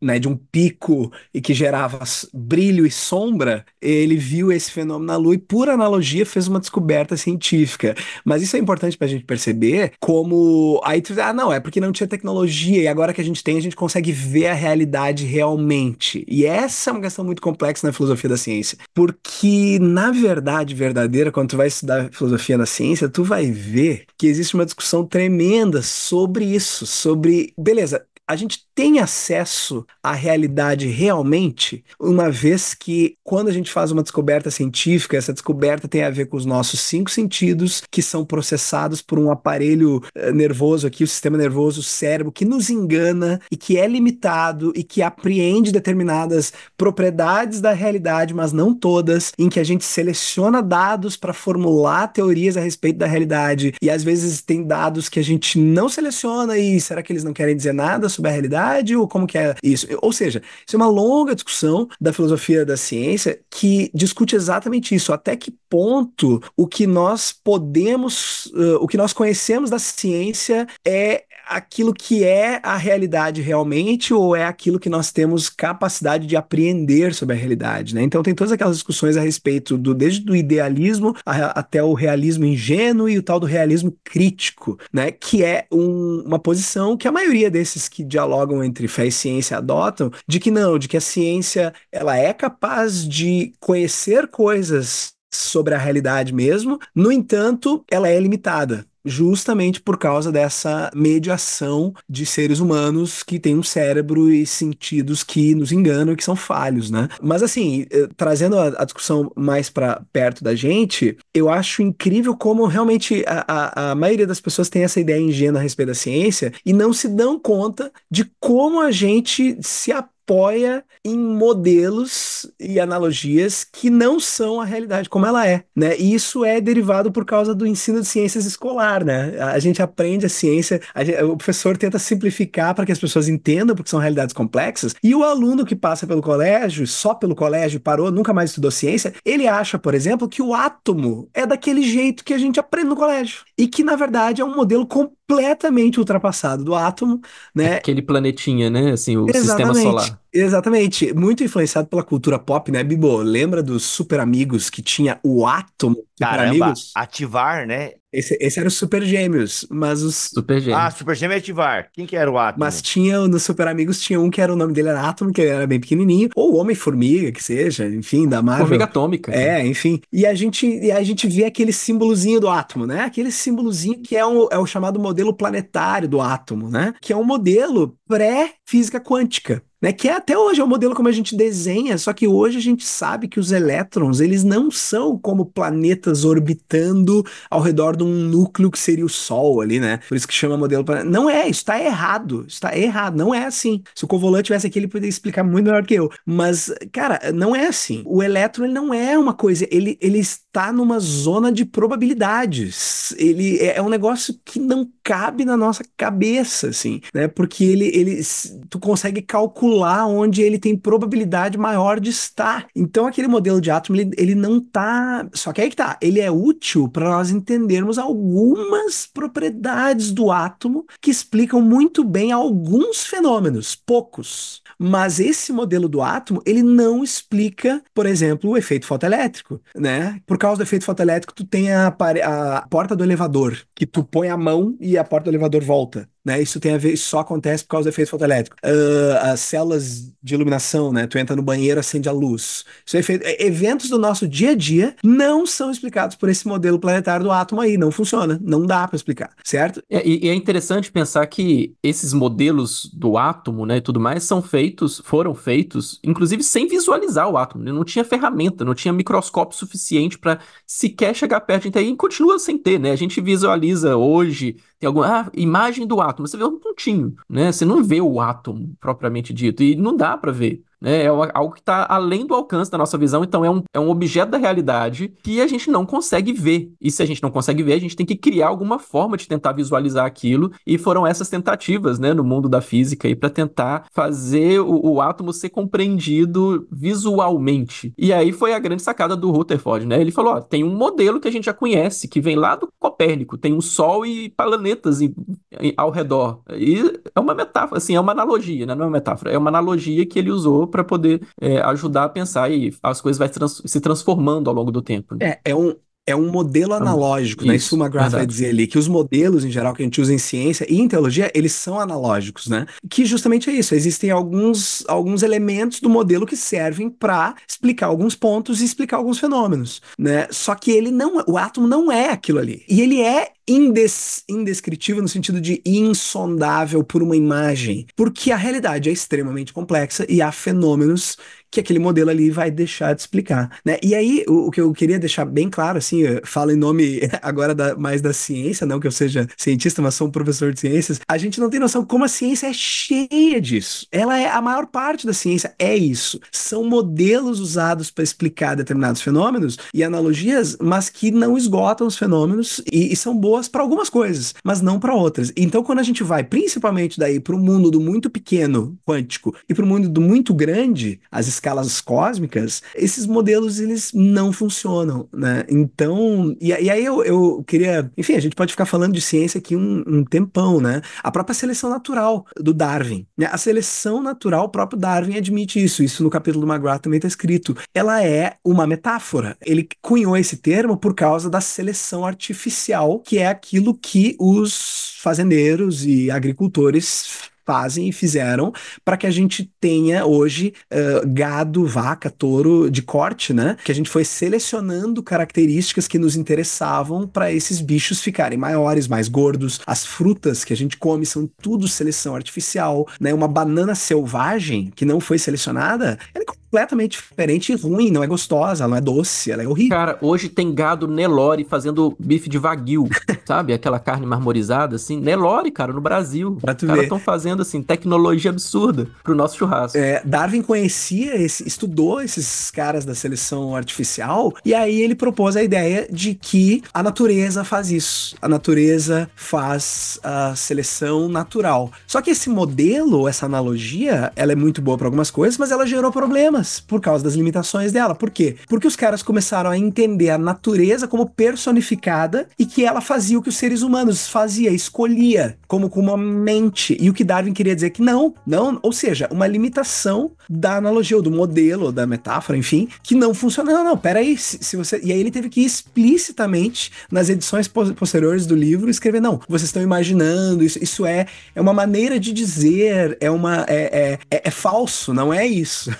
né, de um pico e que gerava brilho e sombra ele viu esse fenômeno na Lua e, por analogia, fez uma descoberta científica. Mas isso é importante para a gente perceber como. Aí tu ah, não, é porque não tinha tecnologia e agora que a gente tem, a gente consegue ver a realidade realmente. E essa é uma questão muito complexa na filosofia da ciência. Porque, na verdade verdadeira, quando tu vai estudar filosofia na ciência, tu vai ver que existe uma discussão tremenda sobre isso, sobre. Beleza, a gente tem acesso à realidade realmente, uma vez que quando a gente faz uma descoberta científica, essa descoberta tem a ver com os nossos cinco sentidos, que são processados por um aparelho eh, nervoso aqui, o sistema nervoso, o cérebro, que nos engana e que é limitado e que apreende determinadas propriedades da realidade, mas não todas, em que a gente seleciona dados para formular teorias a respeito da realidade. E às vezes tem dados que a gente não seleciona e será que eles não querem dizer nada sobre sobre a realidade ou como que é isso? Ou seja, isso é uma longa discussão da filosofia da ciência que discute exatamente isso, até que ponto o que nós podemos, uh, o que nós conhecemos da ciência é aquilo que é a realidade realmente ou é aquilo que nós temos capacidade de apreender sobre a realidade, né? Então tem todas aquelas discussões a respeito do desde do idealismo a, até o realismo ingênuo e o tal do realismo crítico, né? Que é um, uma posição que a maioria desses que dialogam entre fé e ciência adotam, de que não, de que a ciência ela é capaz de conhecer coisas sobre a realidade mesmo, no entanto, ela é limitada justamente por causa dessa mediação de seres humanos que têm um cérebro e sentidos que nos enganam e que são falhos, né? Mas assim, eh, trazendo a, discussão mais para perto da gente, eu acho incrível como realmente a, a, a, maioria das pessoas tem essa ideia ingênua a respeito da ciência e não se dão conta de como a gente se apega apoia em modelos e analogias que não são a realidade como ela é, né? E isso é derivado por causa do ensino de ciências escolar, né? A gente aprende a ciência, a gente, o professor tenta simplificar para que as pessoas entendam porque são realidades complexas, e o aluno que passa pelo colégio, só pelo colégio, parou, nunca mais estudou ciência, ele acha, por exemplo, que o átomo é daquele jeito que a gente aprende no colégio e que na verdade é um modelo completamente ultrapassado do átomo, né? Aquele planetinha, né? Assim, o exatamente, sistema solar. Exatamente, muito influenciado pela cultura pop, né, Bibo? Lembra dos Super Amigos que tinha o átomo? Super Amigos? ativar, né? Esse, esse era o Super Gêmeos, mas os. Super Gêmeos. Ah, Super Gêmeos é Ativar. Quem que era o Átomo? Mas tinha, nos Super Amigos, tinha um que era o nome dele era Átomo, que ele era bem pequenininho, ou Homem-Formiga, que seja, enfim, da Marvel. Formiga Atômica. É, enfim. E a gente, e a gente vê aquele símbolozinho do átomo, né? Aquele símbolozinho que é, um, é o chamado modelo planetário do átomo, né? Que é um modelo pré-física quântica. Né, que é, até hoje é o modelo como a gente desenha, só que hoje a gente sabe que os elétrons, eles não são como planetas orbitando ao redor de um núcleo que seria o Sol ali, né? Por isso que chama modelo Não é, isso está errado, está errado, não é assim. Se o Covolan tivesse aqui, ele poderia explicar muito melhor que eu. Mas, cara, não é assim. O elétron, ele não é uma coisa, ele, ele está numa zona de probabilidades. Ele é, é um negócio que não cabe na nossa cabeça, assim, né? Porque ele, ele, tu consegue calcular pular onde ele tem probabilidade maior de estar. Então aquele modelo de átomo, ele, ele não tá, só que aí que tá, ele é útil para nós entendermos algumas propriedades do átomo que explicam muito bem alguns fenômenos, poucos. Mas esse modelo do átomo, ele não explica, por exemplo, o efeito fotoelétrico, né? Por causa do efeito fotoelétrico, tu tem a, a porta do elevador, que tu põe a mão e a porta do elevador volta. Né? Isso tem a ver, isso só acontece por causa do efeito fotoelétrico. Uh, as células de iluminação, né? Tu entra no banheiro, acende a luz. Isso é efeito, é, eventos do nosso dia a dia não são explicados por esse modelo planetário do átomo aí. Não funciona, não dá para explicar, certo? É, e é interessante pensar que esses modelos do átomo, né, e tudo mais, são feitos, foram feitos, inclusive sem visualizar o átomo. Né? Não tinha ferramenta, não tinha microscópio suficiente para sequer chegar perto. Então, e continua sem ter, né? A gente visualiza hoje tem alguma ah, imagem do átomo, você vê um pontinho, né? Você não vê o átomo propriamente dito e não dá para ver né? É algo que está além do alcance da nossa visão, então é um, é um objeto da realidade que a gente não consegue ver. E se a gente não consegue ver, a gente tem que criar alguma forma de tentar visualizar aquilo, e foram essas tentativas, né, no mundo da física aí para tentar fazer o, o, átomo ser compreendido visualmente. E aí foi a grande sacada do Rutherford, né? Ele falou, ó, tem um modelo que a gente já conhece, que vem lá do Copérnico, tem um sol e planetas em, em, ao redor. E é uma metáfora, assim, é uma analogia, né? Não é uma metáfora, é uma analogia que ele usou para poder é, ajudar a pensar e as coisas vai trans se transformando ao longo do tempo. Né? É, é um, é um modelo analógico, né? isso, né? Isso o McGrath vai dizer ali, que os modelos em geral que a gente usa em ciência e em teologia, eles são analógicos, né? Que justamente é isso, existem alguns, alguns elementos do modelo que servem para explicar alguns pontos e explicar alguns fenômenos, né? Só que ele não, o átomo não é aquilo ali. E ele é indes, indescritível no sentido de insondável por uma imagem, porque a realidade é extremamente complexa e há fenômenos que aquele modelo ali vai deixar de explicar, né? E aí, o, o que eu queria deixar bem claro, assim, falo em nome agora da, mais da ciência, não que eu seja cientista, mas sou um professor de ciências, a gente não tem noção como a ciência é cheia disso. Ela é a maior parte da ciência, é isso. São modelos usados para explicar determinados fenômenos e analogias, mas que não esgotam os fenômenos e, e são boas para algumas coisas, mas não para outras. Então, quando a gente vai, principalmente daí, para o mundo do muito pequeno quântico e para o mundo do muito grande, as escalas cósmicas, esses modelos eles não funcionam, né? Então, e, e aí eu, eu queria, enfim, a gente pode ficar falando de ciência aqui um, um tempão, né? A própria seleção natural do Darwin, né? A seleção natural, o próprio Darwin admite isso, isso no capítulo do McGrath também está escrito. Ela é uma metáfora. Ele cunhou esse termo por causa da seleção artificial, que é aquilo que os fazendeiros e agricultores fazem e fizeram para que a gente tenha hoje uh, gado, vaca, touro de corte, né? Que a gente foi selecionando características que nos interessavam para esses bichos ficarem maiores, mais gordos. As frutas que a gente come são tudo seleção artificial, né? Uma banana selvagem que não foi selecionada, ela é completamente diferente e ruim, não é gostosa, não é doce, ela é horrível. Cara, hoje tem gado Nelore fazendo bife de vaguio, sabe? Aquela carne marmorizada, assim. Nelore, cara, no Brasil. Pra tu estão fazendo, assim, tecnologia absurda pro nosso churrasco. É, Darwin conhecia, esse, estudou esses caras da seleção artificial e aí ele propôs a ideia de que a natureza faz isso. A natureza faz a seleção natural. Só que esse modelo, essa analogia, ela é muito boa para algumas coisas, mas ela gerou problemas problemas por causa das limitações dela. Por quê? Porque os caras começaram a entender a natureza como personificada e que ela fazia o que os seres humanos fazia, escolhia, como com uma mente. E o que Darwin queria dizer é que não, não, ou seja, uma limitação da analogia, ou do modelo, ou da metáfora, enfim, que não funciona. Não, não, peraí, se, se você. E aí ele teve que explicitamente, nas edições posteriores do livro, escrever: não, vocês estão imaginando, isso, isso é, é uma maneira de dizer, é uma. é, é, é, é falso, não é isso.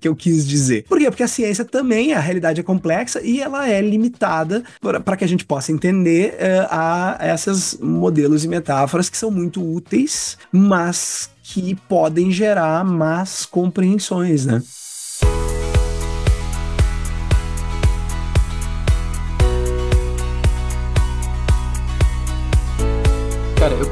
que eu quis dizer. Por quê? Porque a ciência também, a realidade é complexa e ela é limitada para que a gente possa entender uh, a esses modelos e metáforas que são muito úteis, mas que podem gerar más compreensões, né?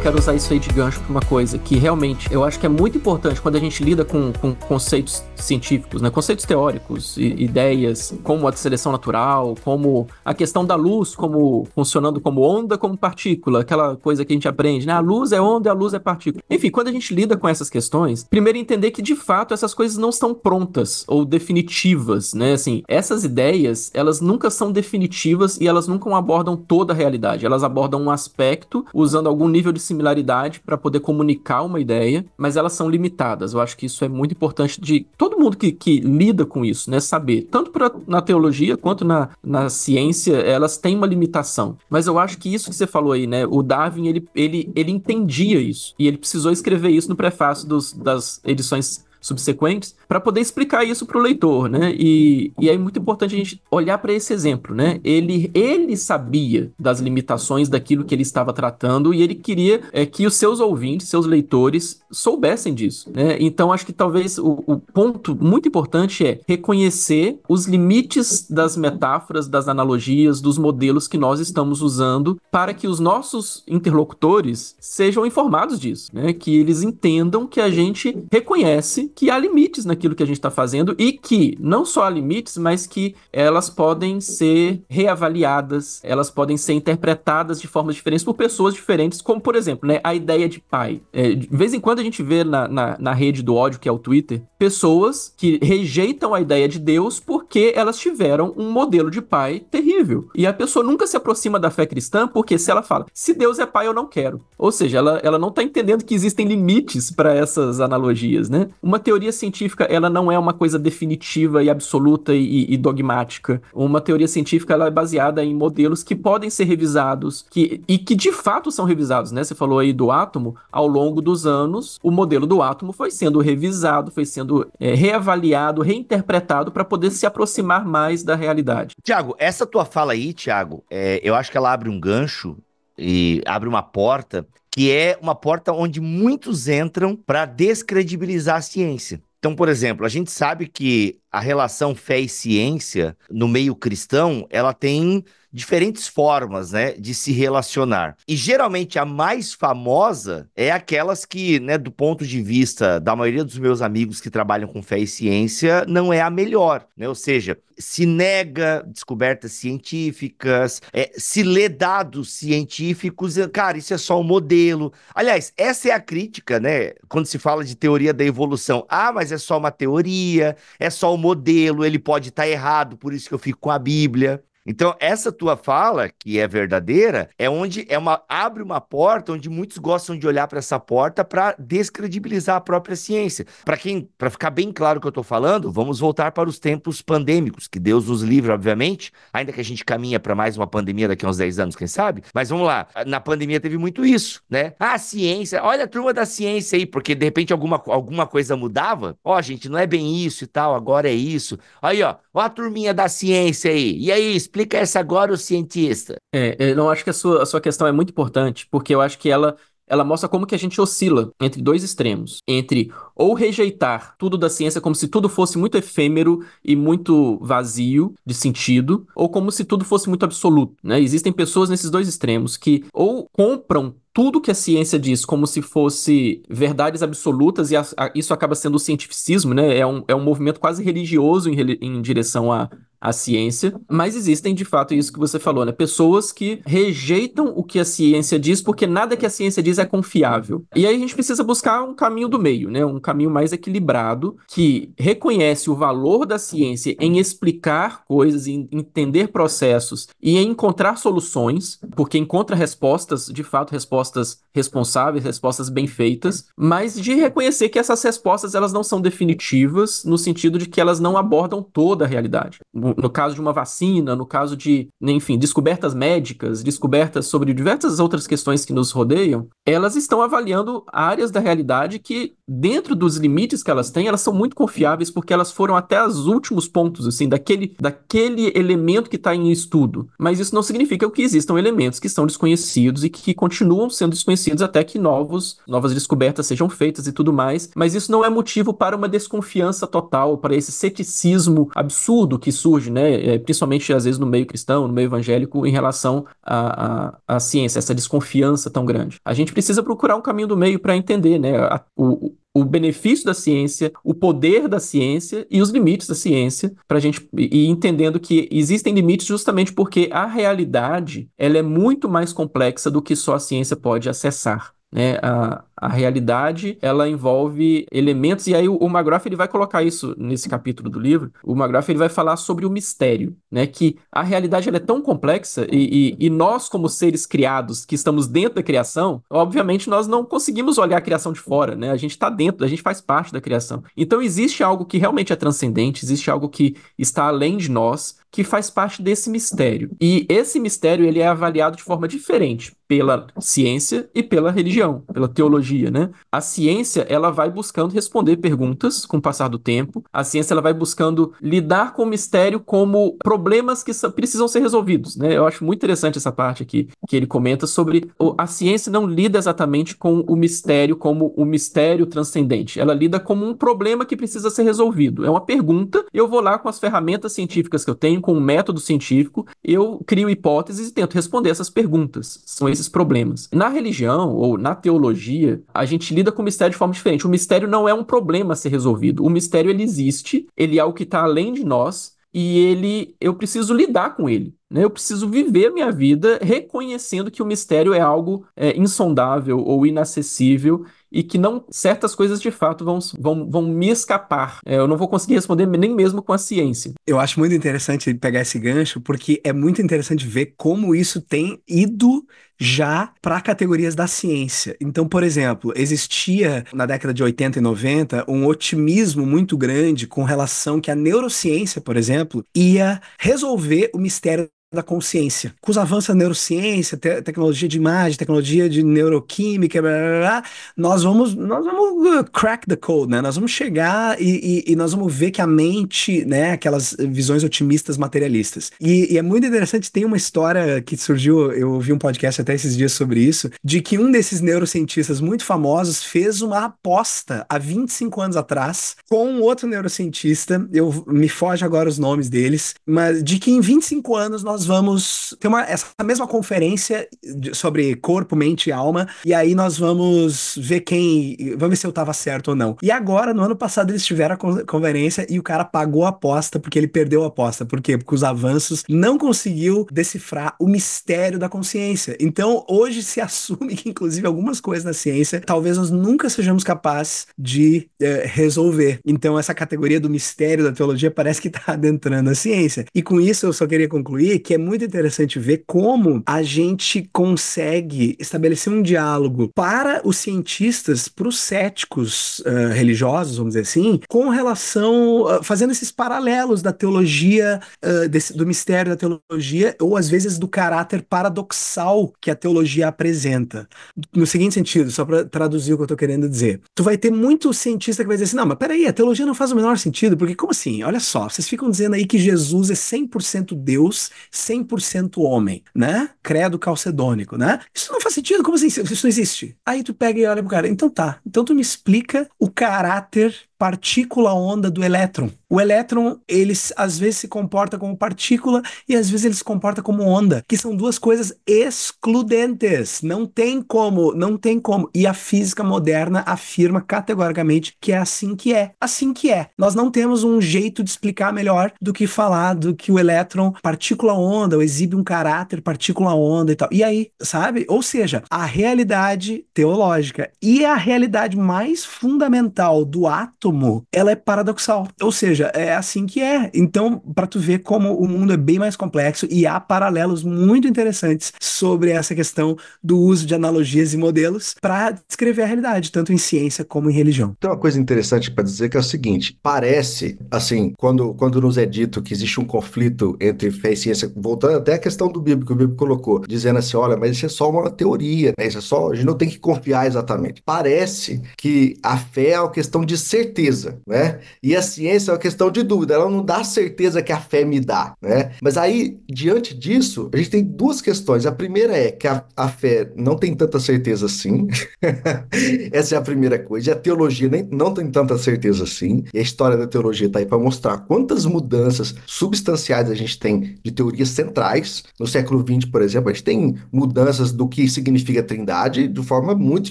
quero usar isso aí de gancho para uma coisa que realmente eu acho que é muito importante quando a gente lida com, com conceitos científicos, né? conceitos teóricos, e, ideias como a seleção natural, como a questão da luz como funcionando como onda, como partícula, aquela coisa que a gente aprende, né? A luz é onda, a luz é partícula. Enfim, quando a gente lida com essas questões, primeiro entender que de fato essas coisas não estão prontas ou definitivas, né? Assim, essas ideias, elas nunca são definitivas e elas nunca abordam toda a realidade. Elas abordam um aspecto usando algum nível de similaridade para poder comunicar uma ideia, mas elas são limitadas. Eu acho que isso é muito importante de todo mundo que, que lida com isso, né? Saber. Tanto pra, na teologia quanto na, na ciência, elas têm uma limitação. Mas eu acho que isso que você falou aí, né? O Darwin, ele, ele, ele entendia isso. E ele precisou escrever isso no prefácio dos, das edições subsequentes, para poder explicar isso para o leitor, né? E, e é muito importante a gente olhar para esse exemplo, né? Ele, ele sabia das limitações daquilo que ele estava tratando e ele queria é, que os seus ouvintes, seus leitores, soubessem disso, né? Então, acho que talvez o, o ponto muito importante é reconhecer os limites das metáforas, das analogias, dos modelos que nós estamos usando para que os nossos interlocutores sejam informados disso, né? Que eles entendam que a gente reconhece que há limites naquilo que a gente está fazendo e que não só há limites, mas que elas podem ser reavaliadas, elas podem ser interpretadas de formas diferentes por pessoas diferentes, como por exemplo, né, a ideia de pai. É, de vez em quando a gente vê na, na, na rede do ódio, que é o Twitter, pessoas que rejeitam a ideia de Deus porque elas tiveram um modelo de pai terrível. E a pessoa nunca se aproxima da fé cristã porque se ela fala, se Deus é pai, eu não quero. Ou seja, ela, ela não está entendendo que existem limites para essas analogias, né? Uma teoria científica, ela não é uma coisa definitiva e absoluta e, e dogmática. Uma teoria científica, ela é baseada em modelos que podem ser revisados que, e que de fato são revisados, né? Você falou aí do átomo. Ao longo dos anos, o modelo do átomo foi sendo revisado, foi sendo é, reavaliado, reinterpretado para poder se aproximar mais da realidade. Tiago, essa tua fala aí, Tiago, é, eu acho que ela abre um gancho e abre uma porta que é uma porta onde muitos entram para descredibilizar a ciência. Então, por exemplo, a gente sabe que a relação fé e ciência no meio cristão, ela tem diferentes formas, né, de se relacionar. E geralmente a mais famosa é aquelas que, né, do ponto de vista da maioria dos meus amigos que trabalham com fé e ciência, não é a melhor, né? Ou seja, se nega descobertas científicas, é, se lê dados científicos, cara, isso é só um modelo. Aliás, essa é a crítica, né? Quando se fala de teoria da evolução, ah, mas é só uma teoria, é só um modelo, ele pode estar tá errado, por isso que eu fico com a Bíblia. Então, essa tua fala, que é verdadeira, é onde é uma, abre uma porta onde muitos gostam de olhar para essa porta para descredibilizar a própria ciência. Para quem, para ficar bem claro o que eu estou falando, vamos voltar para os tempos pandêmicos, que Deus nos livre, obviamente, ainda que a gente caminha para mais uma pandemia daqui a uns 10 anos, quem sabe? Mas vamos lá, na pandemia teve muito isso, né? Ah, a ciência, olha a turma da ciência aí, porque de repente alguma, alguma coisa mudava. Ó, oh, gente, não é bem isso e tal, agora é isso. Aí, ó, ó a turminha da ciência aí. E aí, Explica essa agora o cientista. É, eu é, não acho que a sua, a sua questão é muito importante, porque eu acho que ela ela mostra como que a gente oscila entre dois extremos, entre ou rejeitar tudo da ciência como se tudo fosse muito efêmero e muito vazio de sentido, ou como se tudo fosse muito absoluto, né? Existem pessoas nesses dois extremos que ou compram tudo que a ciência diz como se fosse verdades absolutas, e a, a, isso acaba sendo o cientificismo, né? É um, é um movimento quase religioso em, em direção a a ciência, mas existem de fato isso que você falou, né? Pessoas que rejeitam o que a ciência diz porque nada que a ciência diz é confiável. E aí a gente precisa buscar um caminho do meio, né? Um caminho mais equilibrado que reconhece o valor da ciência em explicar coisas, em entender processos e em encontrar soluções, porque encontra respostas, de fato, respostas responsáveis, respostas bem feitas, mas de reconhecer que essas respostas elas não são definitivas no sentido de que elas não abordam toda a realidade no, caso de uma vacina, no caso de, enfim, descobertas médicas, descobertas sobre diversas outras questões que nos rodeiam, elas estão avaliando áreas da realidade que, dentro dos limites que elas têm, elas são muito confiáveis porque elas foram até os últimos pontos, assim, daquele, daquele elemento que está em estudo. Mas isso não significa que existam elementos que são desconhecidos e que continuam sendo desconhecidos até que novos, novas descobertas sejam feitas e tudo mais. Mas isso não é motivo para uma desconfiança total, para esse ceticismo absurdo que surge hoje, né, é, principalmente às vezes no meio cristão, no meio evangélico, em relação à, à, à ciência, essa desconfiança tão grande. A gente precisa procurar um caminho do meio para entender né, a, o, o benefício da ciência, o poder da ciência e os limites da ciência, para a gente ir entendendo que existem limites justamente porque a realidade ela é muito mais complexa do que só a ciência pode acessar. Né? A, a realidade ela envolve elementos e aí o, o McGrath ele vai colocar isso nesse capítulo do livro. O McGrath ele vai falar sobre o mistério, né? Que a realidade ela é tão complexa e, e, e nós como seres criados que estamos dentro da criação, obviamente nós não conseguimos olhar a criação de fora, né? A gente está dentro, a gente faz parte da criação. Então existe algo que realmente é transcendente, existe algo que está além de nós, que faz parte desse mistério. E esse mistério ele é avaliado de forma diferente pela ciência e pela religião, pela teologia tecnologia, né? A ciência, ela vai buscando responder perguntas com o passar do tempo. A ciência, ela vai buscando lidar com o mistério como problemas que precisam ser resolvidos, né? Eu acho muito interessante essa parte aqui, que ele comenta sobre a ciência não lida exatamente com o mistério como o mistério transcendente. Ela lida como um problema que precisa ser resolvido. É uma pergunta, eu vou lá com as ferramentas científicas que eu tenho, com o um método científico, eu crio hipóteses e tento responder essas perguntas. São esses problemas. Na religião ou na teologia, a gente lida com o mistério de forma diferente. O mistério não é um problema a ser resolvido. O mistério ele existe, ele é o que está além de nós e ele eu preciso lidar com ele. Né? Eu preciso viver minha vida reconhecendo que o mistério é algo é, insondável ou inacessível e que não certas coisas de fato vão, vão, vão me escapar. É, eu não vou conseguir responder nem mesmo com a ciência. Eu acho muito interessante pegar esse gancho, porque é muito interessante ver como isso tem ido já para categorias da ciência. Então, por exemplo, existia na década de 80 e 90 um otimismo muito grande com relação que a neurociência, por exemplo, ia resolver o mistério da consciência. Com os avanços da neurociência, te tecnologia de imagem, tecnologia de neuroquímica, blá, blá, blá, nós vamos nós vamos uh, crack the code, né? Nós vamos chegar e, e, e, nós vamos ver que a mente, né, aquelas visões otimistas materialistas. E, e, é muito interessante, tem uma história que surgiu, eu ouvi um podcast até esses dias sobre isso, de que um desses neurocientistas muito famosos fez uma aposta há 25 anos atrás com um outro neurocientista, eu me foge agora os nomes deles, mas de que em 25 anos nós nós vamos ter uma, essa mesma conferência sobre corpo, mente e alma, e aí nós vamos ver quem. Vamos ver se eu estava certo ou não. E agora, no ano passado, eles tiveram a conferência e o cara pagou a aposta porque ele perdeu a aposta. Por quê? Porque os avanços não conseguiu decifrar o mistério da consciência. Então, hoje se assume que, inclusive, algumas coisas na ciência talvez nós nunca sejamos capazes de eh, resolver. Então, essa categoria do mistério da teologia parece que está adentrando a ciência. E com isso, eu só queria concluir que é muito interessante ver como a gente consegue estabelecer um diálogo para os cientistas, para os céticos uh, religiosos, vamos dizer assim, com relação, uh, fazendo esses paralelos da teologia, uh, desse, do mistério da teologia, ou às vezes do caráter paradoxal que a teologia apresenta. No seguinte sentido, só para traduzir o que eu estou querendo dizer, tu vai ter muito cientista que vai dizer assim, não, mas peraí, a teologia não faz o menor sentido, porque como assim? Olha só, vocês ficam dizendo aí que Jesus é 100% Deus, 100% homem, né? Credo calcedônico, né? Isso não faz sentido, como assim? Isso não existe. Aí tu pega e olha pro cara, então tá, então tu me explica o caráter partícula onda do elétron. O elétron, ele às vezes se comporta como partícula e às vezes ele se comporta como onda, que são duas coisas excludentes. Não tem como, não tem como. E a física moderna afirma categoricamente que é assim que é. Assim que é. Nós não temos um jeito de explicar melhor do que falar do que o elétron partícula onda, ou exibe um caráter partícula onda e tal. E aí, sabe? Ou seja, a realidade teológica e a realidade mais fundamental do átomo átomo, ela é paradoxal. Ou seja, é assim que é. Então, para tu ver como o mundo é bem mais complexo e há paralelos muito interessantes sobre essa questão do uso de analogias e modelos para descrever a realidade, tanto em ciência como em religião. Tem uma coisa interessante para dizer que é o seguinte: parece, assim, quando, quando nos é dito que existe um conflito entre fé e ciência, voltando até a questão do bíblico, que o bíblico colocou, dizendo assim: olha, mas isso é só uma teoria, né? Isso é só, a gente não tem que confiar exatamente. Parece que a fé é uma questão de certeza certeza, né? E a ciência é uma questão de dúvida, ela não dá a certeza que a fé me dá, né? Mas aí, diante disso, a gente tem duas questões. A primeira é que a, a fé não tem tanta certeza assim. Essa é a primeira coisa. E a teologia nem, não tem tanta certeza assim. E a história da teologia está aí para mostrar quantas mudanças substanciais a gente tem de teorias centrais. No século XX, por exemplo, a gente tem mudanças do que significa trindade de forma muito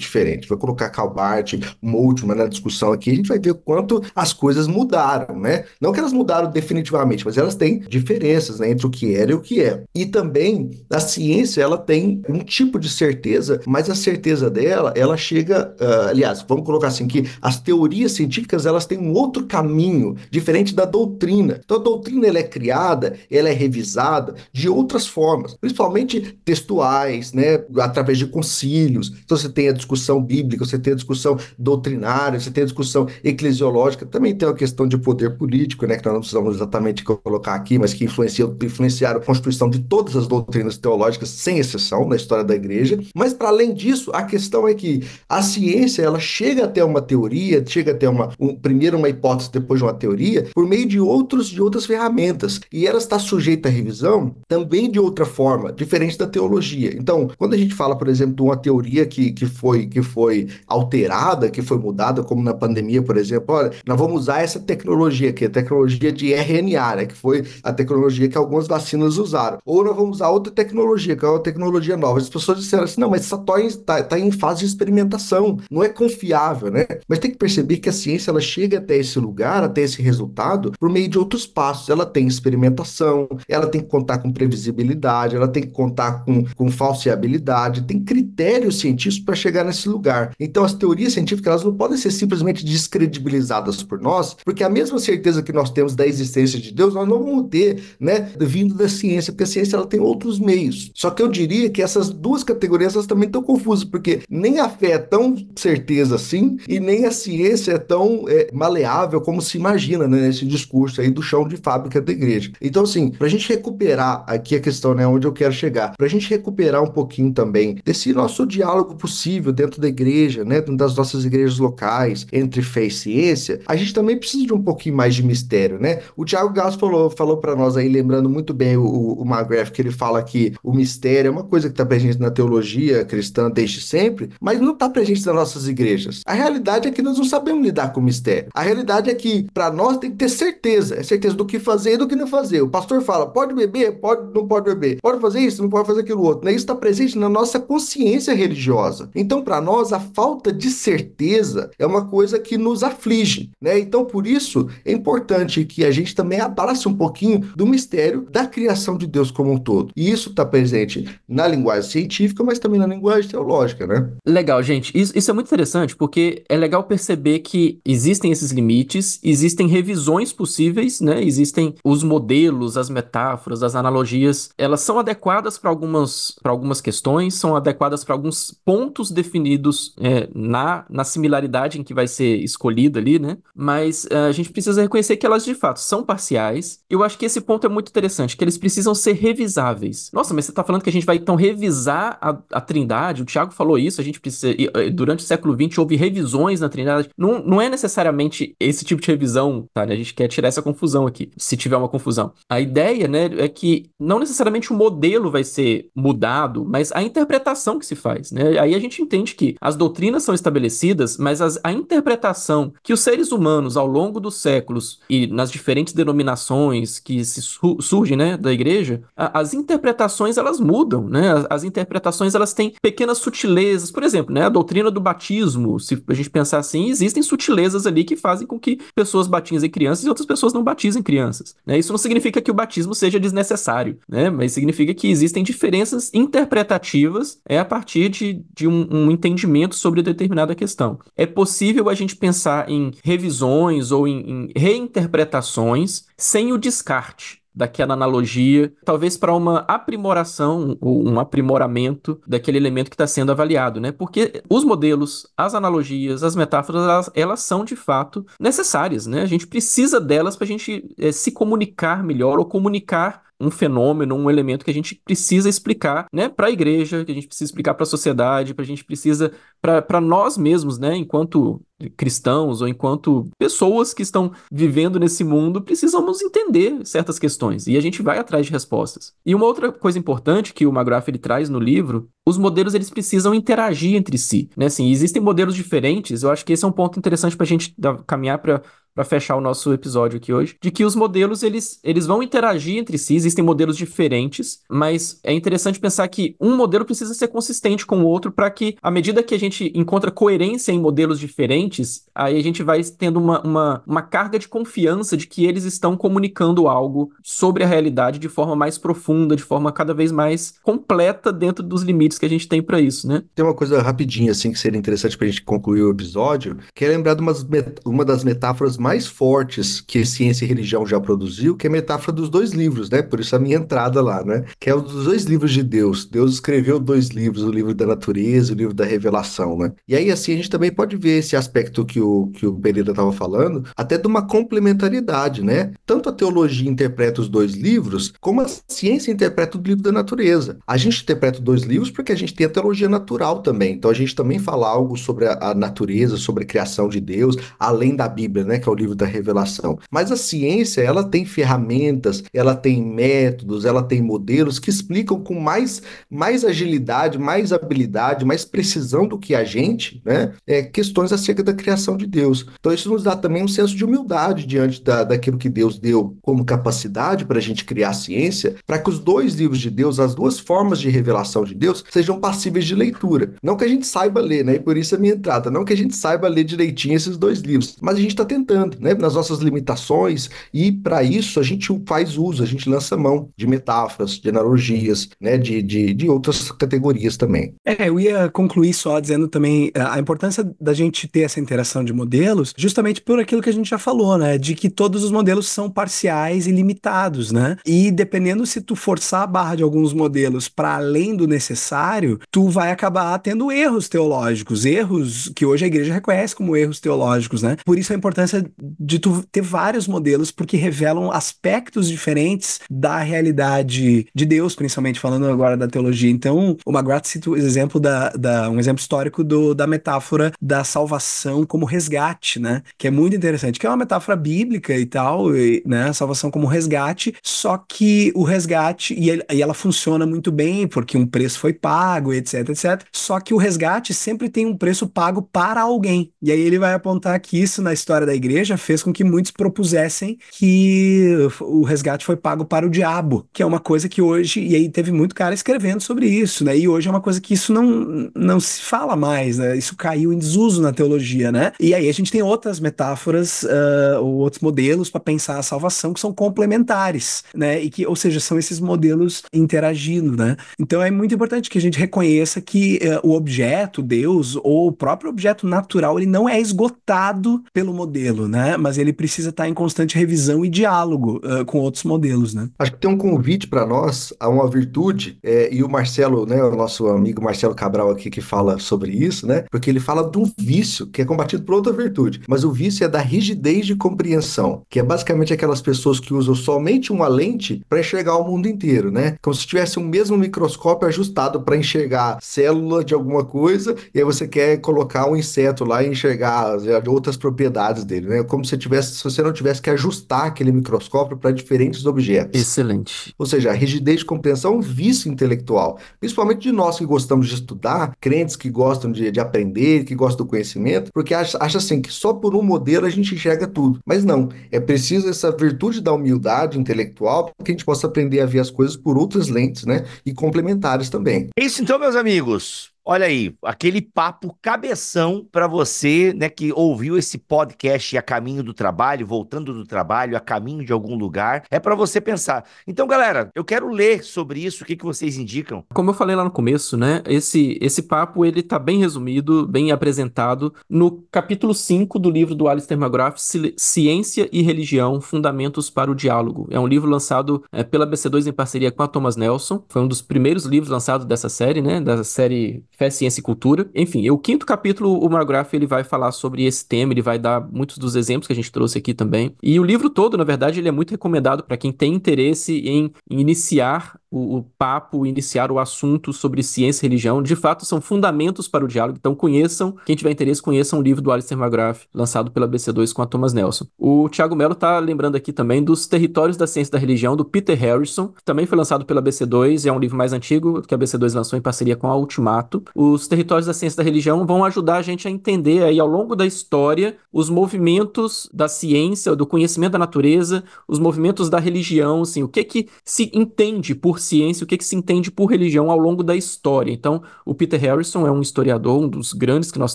diferente. Vai colocar Calbart, Moltmann na discussão aqui, a gente vai ver o quanto as coisas mudaram, né? Não que elas mudaram definitivamente, mas elas têm diferenças né, entre o que era e o que é. E também a ciência ela tem um tipo de certeza, mas a certeza dela ela chega, uh, aliás, vamos colocar assim que as teorias científicas elas têm um outro caminho diferente da doutrina. Então a doutrina ela é criada, ela é revisada de outras formas, principalmente textuais, né? Através de concílios. Então você tem a discussão bíblica, você tem a discussão doutrinária, você tem a discussão eclesiológica, também tem uma questão de poder político, né, que nós não precisamos exatamente colocar aqui, mas que influenciou, influenciaram a constituição de todas as doutrinas teológicas, sem exceção, na história da igreja. Mas, para além disso, a questão é que a ciência ela chega até uma teoria, chega até uma, um, primeiro uma hipótese, depois uma teoria, por meio de outros de outras ferramentas. E ela está sujeita à revisão também de outra forma, diferente da teologia. Então, quando a gente fala, por exemplo, de uma teoria que, que, foi, que foi alterada, que foi mudada, como na pandemia, por exemplo, exemplo, olha, nós vamos usar essa tecnologia aqui, a tecnologia de RNA, né, que foi a tecnologia que algumas vacinas usaram. Ou nós vamos usar outra tecnologia, que é uma tecnologia nova. As pessoas disseram assim, não, mas essa toy está tá em fase de experimentação, não é confiável, né? Mas tem que perceber que a ciência, ela chega até esse lugar, até esse resultado, por meio de outros passos. Ela tem experimentação, ela tem que contar com previsibilidade, ela tem que contar com, com falseabilidade, tem critérios científicos para chegar nesse lugar. Então, as teorias científicas, elas não podem ser simplesmente descredibilizadas tangibilizadas por nós, porque a mesma certeza que nós temos da existência de Deus, nós não vamos ter, né, vindo da ciência, porque a ciência ela tem outros meios. Só que eu diria que essas duas categorias elas também estão confusas, porque nem a fé é tão certeza assim, e nem a ciência é tão é, maleável como se imagina, né, nesse discurso aí do chão de fábrica da igreja. Então, assim, para a gente recuperar aqui a questão, né, onde eu quero chegar, para a gente recuperar um pouquinho também desse nosso diálogo possível dentro da igreja, né, das nossas igrejas locais, entre fé e ciência, ciência, a gente também precisa de um pouquinho mais de mistério, né? O Tiago Gauss falou, falou para nós aí, lembrando muito bem o, o McGrath, que ele fala que o mistério é uma coisa que está presente na teologia cristã desde sempre, mas não está presente nas nossas igrejas. A realidade é que nós não sabemos lidar com o mistério. A realidade é que, para nós, tem que ter certeza. É certeza do que fazer e do que não fazer. O pastor fala, pode beber, pode, não pode beber. Pode fazer isso, não pode fazer aquilo outro. Né? Isso está presente na nossa consciência religiosa. Então, para nós, a falta de certeza é uma coisa que nos afeta aflige, né? Então, por isso, é importante que a gente também abrace um pouquinho do mistério da criação de Deus como um todo. E isso está presente na linguagem científica, mas também na linguagem teológica, né? Legal, gente. Isso, isso é muito interessante, porque é legal perceber que existem esses limites, existem revisões possíveis, né? Existem os modelos, as metáforas, as analogias. Elas são adequadas para algumas, algumas questões, são adequadas para alguns pontos definidos é, na, na similaridade em que vai ser escolhido vida ali, né? Mas eh, a gente precisa reconhecer que elas de fato são parciais. Eu acho que esse ponto é muito interessante, que eles precisam ser revisáveis. Nossa, mas você está falando que a gente vai então revisar a, a Trindade? O Tiago falou isso, a gente precisa. Eh, durante o século XX houve revisões na Trindade. Não, não é necessariamente esse tipo de revisão, tá? Né? A gente quer tirar essa confusão aqui, se tiver uma confusão. A ideia, né, é que não necessariamente o modelo vai ser mudado, mas a interpretação que se faz, né? Aí a gente entende que as doutrinas são estabelecidas, mas as, a interpretação que os seres humanos, ao longo dos séculos e nas diferentes denominações que su surgem né, da igreja, as interpretações elas mudam, né? As, as, interpretações elas têm pequenas sutilezas. Por exemplo, né, a doutrina do batismo, se a gente pensar assim, existem sutilezas ali que fazem com que pessoas batizem crianças e outras pessoas não batizem crianças. Né? Isso não significa que o batismo seja desnecessário, né? mas significa que existem diferenças interpretativas é, a partir de, de um, um entendimento sobre determinada questão. É possível a gente pensar em revisões ou em, em reinterpretações sem o descarte daquela analogia, talvez para uma aprimoração ou um aprimoramento daquele elemento que está sendo avaliado, né? Porque os modelos, as analogias, as metáforas, elas, elas são de fato necessárias, né? A gente precisa delas para a gente é, se comunicar melhor ou comunicar um fenômeno, um elemento que a gente precisa explicar, né, para a igreja, que a gente precisa explicar para a sociedade, para a gente precisa para nós mesmos, né, enquanto cristãos ou enquanto pessoas que estão vivendo nesse mundo, precisamos entender certas questões e a gente vai atrás de respostas. E uma outra coisa importante que o McGrath ele traz no livro, os modelos eles precisam interagir entre si, né? Assim, existem modelos diferentes. Eu acho que esse é um ponto interessante para a gente caminhar para para fechar o nosso episódio aqui hoje, de que os modelos eles, eles vão interagir entre si, existem modelos diferentes, mas é interessante pensar que um modelo precisa ser consistente com o outro para que, à medida que a gente encontra coerência em modelos diferentes clientes, aí a gente vai tendo uma, uma, uma carga de confiança de que eles estão comunicando algo sobre a realidade de forma mais profunda, de forma cada vez mais completa dentro dos limites que a gente tem para isso, né? Tem uma coisa rapidinha, assim, que seria interessante para a gente concluir o episódio, que é lembrar de umas, uma das metáforas mais fortes que ciência e religião já produziu, que é a metáfora dos dois livros, né? Por isso a minha entrada lá, né? Que é um dos dois livros de Deus. Deus escreveu dois livros, o livro da natureza e o livro da revelação, né? E aí, assim, a gente também pode ver esse aspecto aspecto que o, que o Pereira estava falando, até de uma complementaridade, né? Tanto a teologia interpreta os dois livros, como a ciência interpreta o livro da natureza. A gente interpreta os dois livros porque a gente tem a teologia natural também. Então a gente também fala algo sobre a, a natureza, sobre a criação de Deus, além da Bíblia, né? Que é o livro da revelação. Mas a ciência, ela tem ferramentas, ela tem métodos, ela tem modelos que explicam com mais, mais agilidade, mais habilidade, mais precisão do que a gente, né? É, questões acerca da da criação de Deus. Então, isso nos dá também um senso de humildade diante da, daquilo que Deus deu como capacidade para a gente criar a ciência, para que os dois livros de Deus, as duas formas de revelação de Deus, sejam passíveis de leitura. Não que a gente saiba ler, né? E por isso é a minha entrada. Não que a gente saiba ler direitinho esses dois livros, mas a gente está tentando, né? Nas nossas limitações, e para isso a gente faz uso, a gente lança mão de metáforas, de analogias, né? De, de, de outras categorias também. É, eu ia concluir só dizendo também eh, a importância da gente ter essa interação de modelos, justamente por aquilo que a gente já falou, né? De que todos os modelos são parciais e limitados, né? E dependendo se tu forçar a barra de alguns modelos para além do necessário, tu vai acabar tendo erros teológicos, erros que hoje a igreja reconhece como erros teológicos, né? Por isso a importância de tu ter vários modelos, porque revelam aspectos diferentes da realidade de Deus, principalmente falando agora da teologia. Então, o McGrath cita o exemplo da, da um exemplo histórico do, da metáfora da salvação salvação como resgate, né? Que é muito interessante, que é uma metáfora bíblica e tal, e, né? Salvação como resgate, só que o resgate, e, ele, e ela funciona muito bem, porque um preço foi pago, etc, etc. Só que o resgate sempre tem um preço pago para alguém. E aí ele vai apontar que isso na história da igreja fez com que muitos propusessem que o resgate foi pago para o diabo, que é uma coisa que hoje, e aí teve muito cara escrevendo sobre isso, né? E hoje é uma coisa que isso não, não se fala mais, né? Isso caiu em desuso na teologia teologia, né? E aí a gente tem outras metáforas uh, ou outros modelos para pensar a salvação que são complementares, né? E que, ou seja, são esses modelos interagindo, né? Então é muito importante que a gente reconheça que uh, o objeto, Deus, ou o próprio objeto natural, ele não é esgotado pelo modelo, né? Mas ele precisa estar tá em constante revisão e diálogo uh, com outros modelos, né? Acho que tem um convite para nós a uma virtude, é, e o Marcelo, né, o nosso amigo Marcelo Cabral aqui que fala sobre isso, né? Porque ele fala do vício, que é combatido por outra virtude. Mas o vício é da rigidez de compreensão, que é basicamente aquelas pessoas que usam somente uma lente para enxergar o mundo inteiro, né? Como se tivesse o mesmo microscópio ajustado para enxergar célula de alguma coisa, e aí você quer colocar um inseto lá e enxergar outras propriedades dele, né? Como se tivesse, se você não tivesse que ajustar aquele microscópio para diferentes objetos. Excelente. Ou seja, a rigidez de compreensão é um vício intelectual, principalmente de nós que gostamos de estudar, crentes que gostam de, de aprender, que gostam do conhecimento, porque acha, acha assim que só por um modelo a gente enxerga tudo. Mas não, é preciso essa virtude da humildade intelectual para que a gente possa aprender a ver as coisas por outras lentes, né? E complementares também. É isso então, meus amigos. Olha aí, aquele papo cabeção para você, né, que ouviu esse podcast a caminho do trabalho, voltando do trabalho, a caminho de algum lugar, é para você pensar. Então, galera, eu quero ler sobre isso, o que, que vocês indicam? Como eu falei lá no começo, né, esse esse papo ele tá bem resumido, bem apresentado no capítulo 5 do livro do Alistair McGrath, Ciência e Religião: Fundamentos para o Diálogo. É um livro lançado é, pela BC2 em parceria com a Thomas Nelson, foi um dos primeiros livros lançados dessa série, né, da série Fé, Ciência e Cultura. Enfim, o quinto capítulo, o Margraf, ele vai falar sobre esse tema, ele vai dar muitos dos exemplos que a gente trouxe aqui também. E o livro todo, na verdade, ele é muito recomendado para quem tem interesse em, iniciar o, o, papo, iniciar o assunto sobre ciência e religião. De fato, são fundamentos para o diálogo, então conheçam, quem tiver interesse, conheçam o livro do Alistair McGrath, lançado pela BC2 com a Thomas Nelson. O Thiago Mello está lembrando aqui também dos Territórios da Ciência e da Religião, do Peter Harrison, que também foi lançado pela BC2, é um livro mais antigo que a BC2 lançou em parceria com a Ultimato os territórios da ciência e da religião vão ajudar a gente a entender aí ao longo da história os movimentos da ciência, do conhecimento da natureza, os movimentos da religião, assim, o que que se entende por ciência, o que que se entende por religião ao longo da história. Então, o Peter Harrison é um historiador, um dos grandes que nós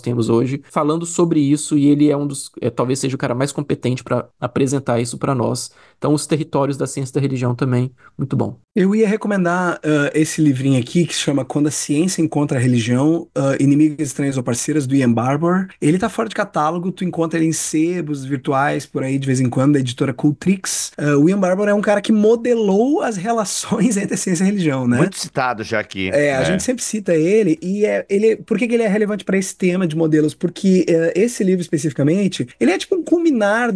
temos hoje, falando sobre isso e ele é um dos, é, talvez seja o cara mais competente para apresentar isso para nós. Então, os territórios da ciência e da religião também, muito bom. Eu ia recomendar uh, esse livrinho aqui que se chama Quando a Ciência Encontra a Religião religião, uh, Inimigas Estranhas ou Parceiras, do Ian Barbour. Ele tá fora de catálogo, tu encontra ele em sebos virtuais por aí de vez em quando, da editora Cultrix. Uh, ah, o Ian Barbour é um cara que modelou as relações entre ciência e religião, né? Muito citado já aqui. É, a é. gente sempre cita ele, e é, ele, por que, que ele é relevante para esse tema de modelos? Porque uh, esse livro especificamente, ele é tipo um culminar,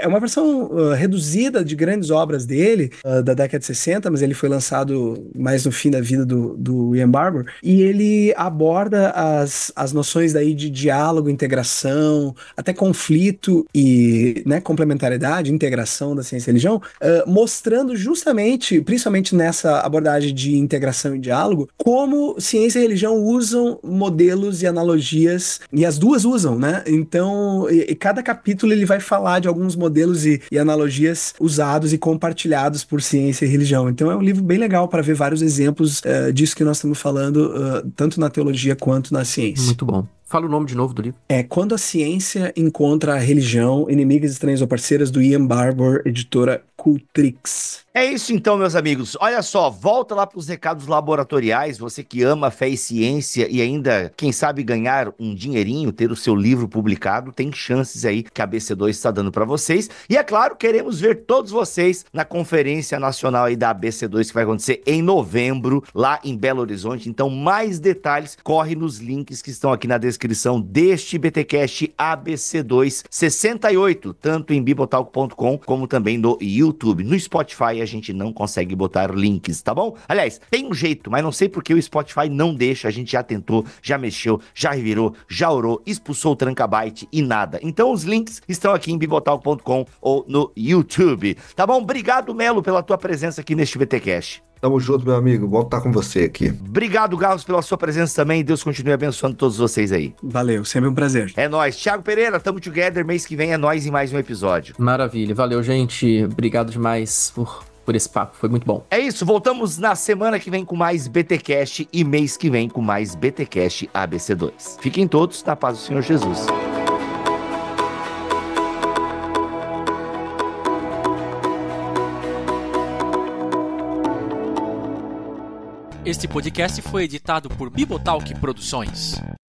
é uma versão reduzida de grandes obras dele, da década de 60, mas ele foi lançado mais no fim da vida do, do Ian Barbour, e ele ele aborda as, as noções daí de diálogo, integração, até conflito e né, complementariedade, integração da ciência e religião, uh, mostrando justamente, principalmente nessa abordagem de integração e diálogo, como ciência e religião usam modelos e analogias, e as duas usam, né? Então, e, e cada capítulo ele vai falar de alguns modelos e, e analogias usados e compartilhados por ciência e religião. Então, é um livro bem legal para ver vários exemplos uh, disso que nós estamos falando uh, tanto na teologia quanto na ciência. Muito bom. Fala o nome de novo do livro. É Quando a Ciência Encontra a Religião, Inimigas Estranhas ou Parceiras, do Ian Barbour, editora Cultrix. É isso então, meus amigos. Olha só, volta lá para os recados laboratoriais. Você que ama fé e ciência e ainda, quem sabe, ganhar um dinheirinho, ter o seu livro publicado, tem chances aí que a BC2 está dando para vocês. E é claro, queremos ver todos vocês na Conferência Nacional aí da ABC2 que vai acontecer em novembro, lá em Belo Horizonte. Então, mais detalhes, corre nos links que estão aqui na descrição descrição deste BTcast abc 268 tanto em bibotalk.com como também no YouTube. No Spotify a gente não consegue botar links, tá bom? Aliás, tem um jeito, mas não sei porque o Spotify não deixa. A gente já tentou, já mexeu, já revirou, já orou, expulsou o Trancabyte e nada. Então os links estão aqui em bibotalk.com ou no YouTube. Tá bom? Obrigado, Melo, pela tua presença aqui neste BTcast. Tamo junto, meu amigo. Bom estar com você aqui. Obrigado, Carlos, pela sua presença também. Deus continue abençoando todos vocês aí. Valeu, sempre um prazer. É nós. Thiago Pereira, tamo together. Mês que vem é nós em mais um episódio. Maravilha. Valeu, gente. Obrigado demais por por esse papo, foi muito bom. É isso, voltamos na semana que vem com mais BTcast e mês que vem com mais BTcast ABC2. Fiquem todos na paz do Senhor Jesus. Este podcast foi editado por Bibotalk Produções.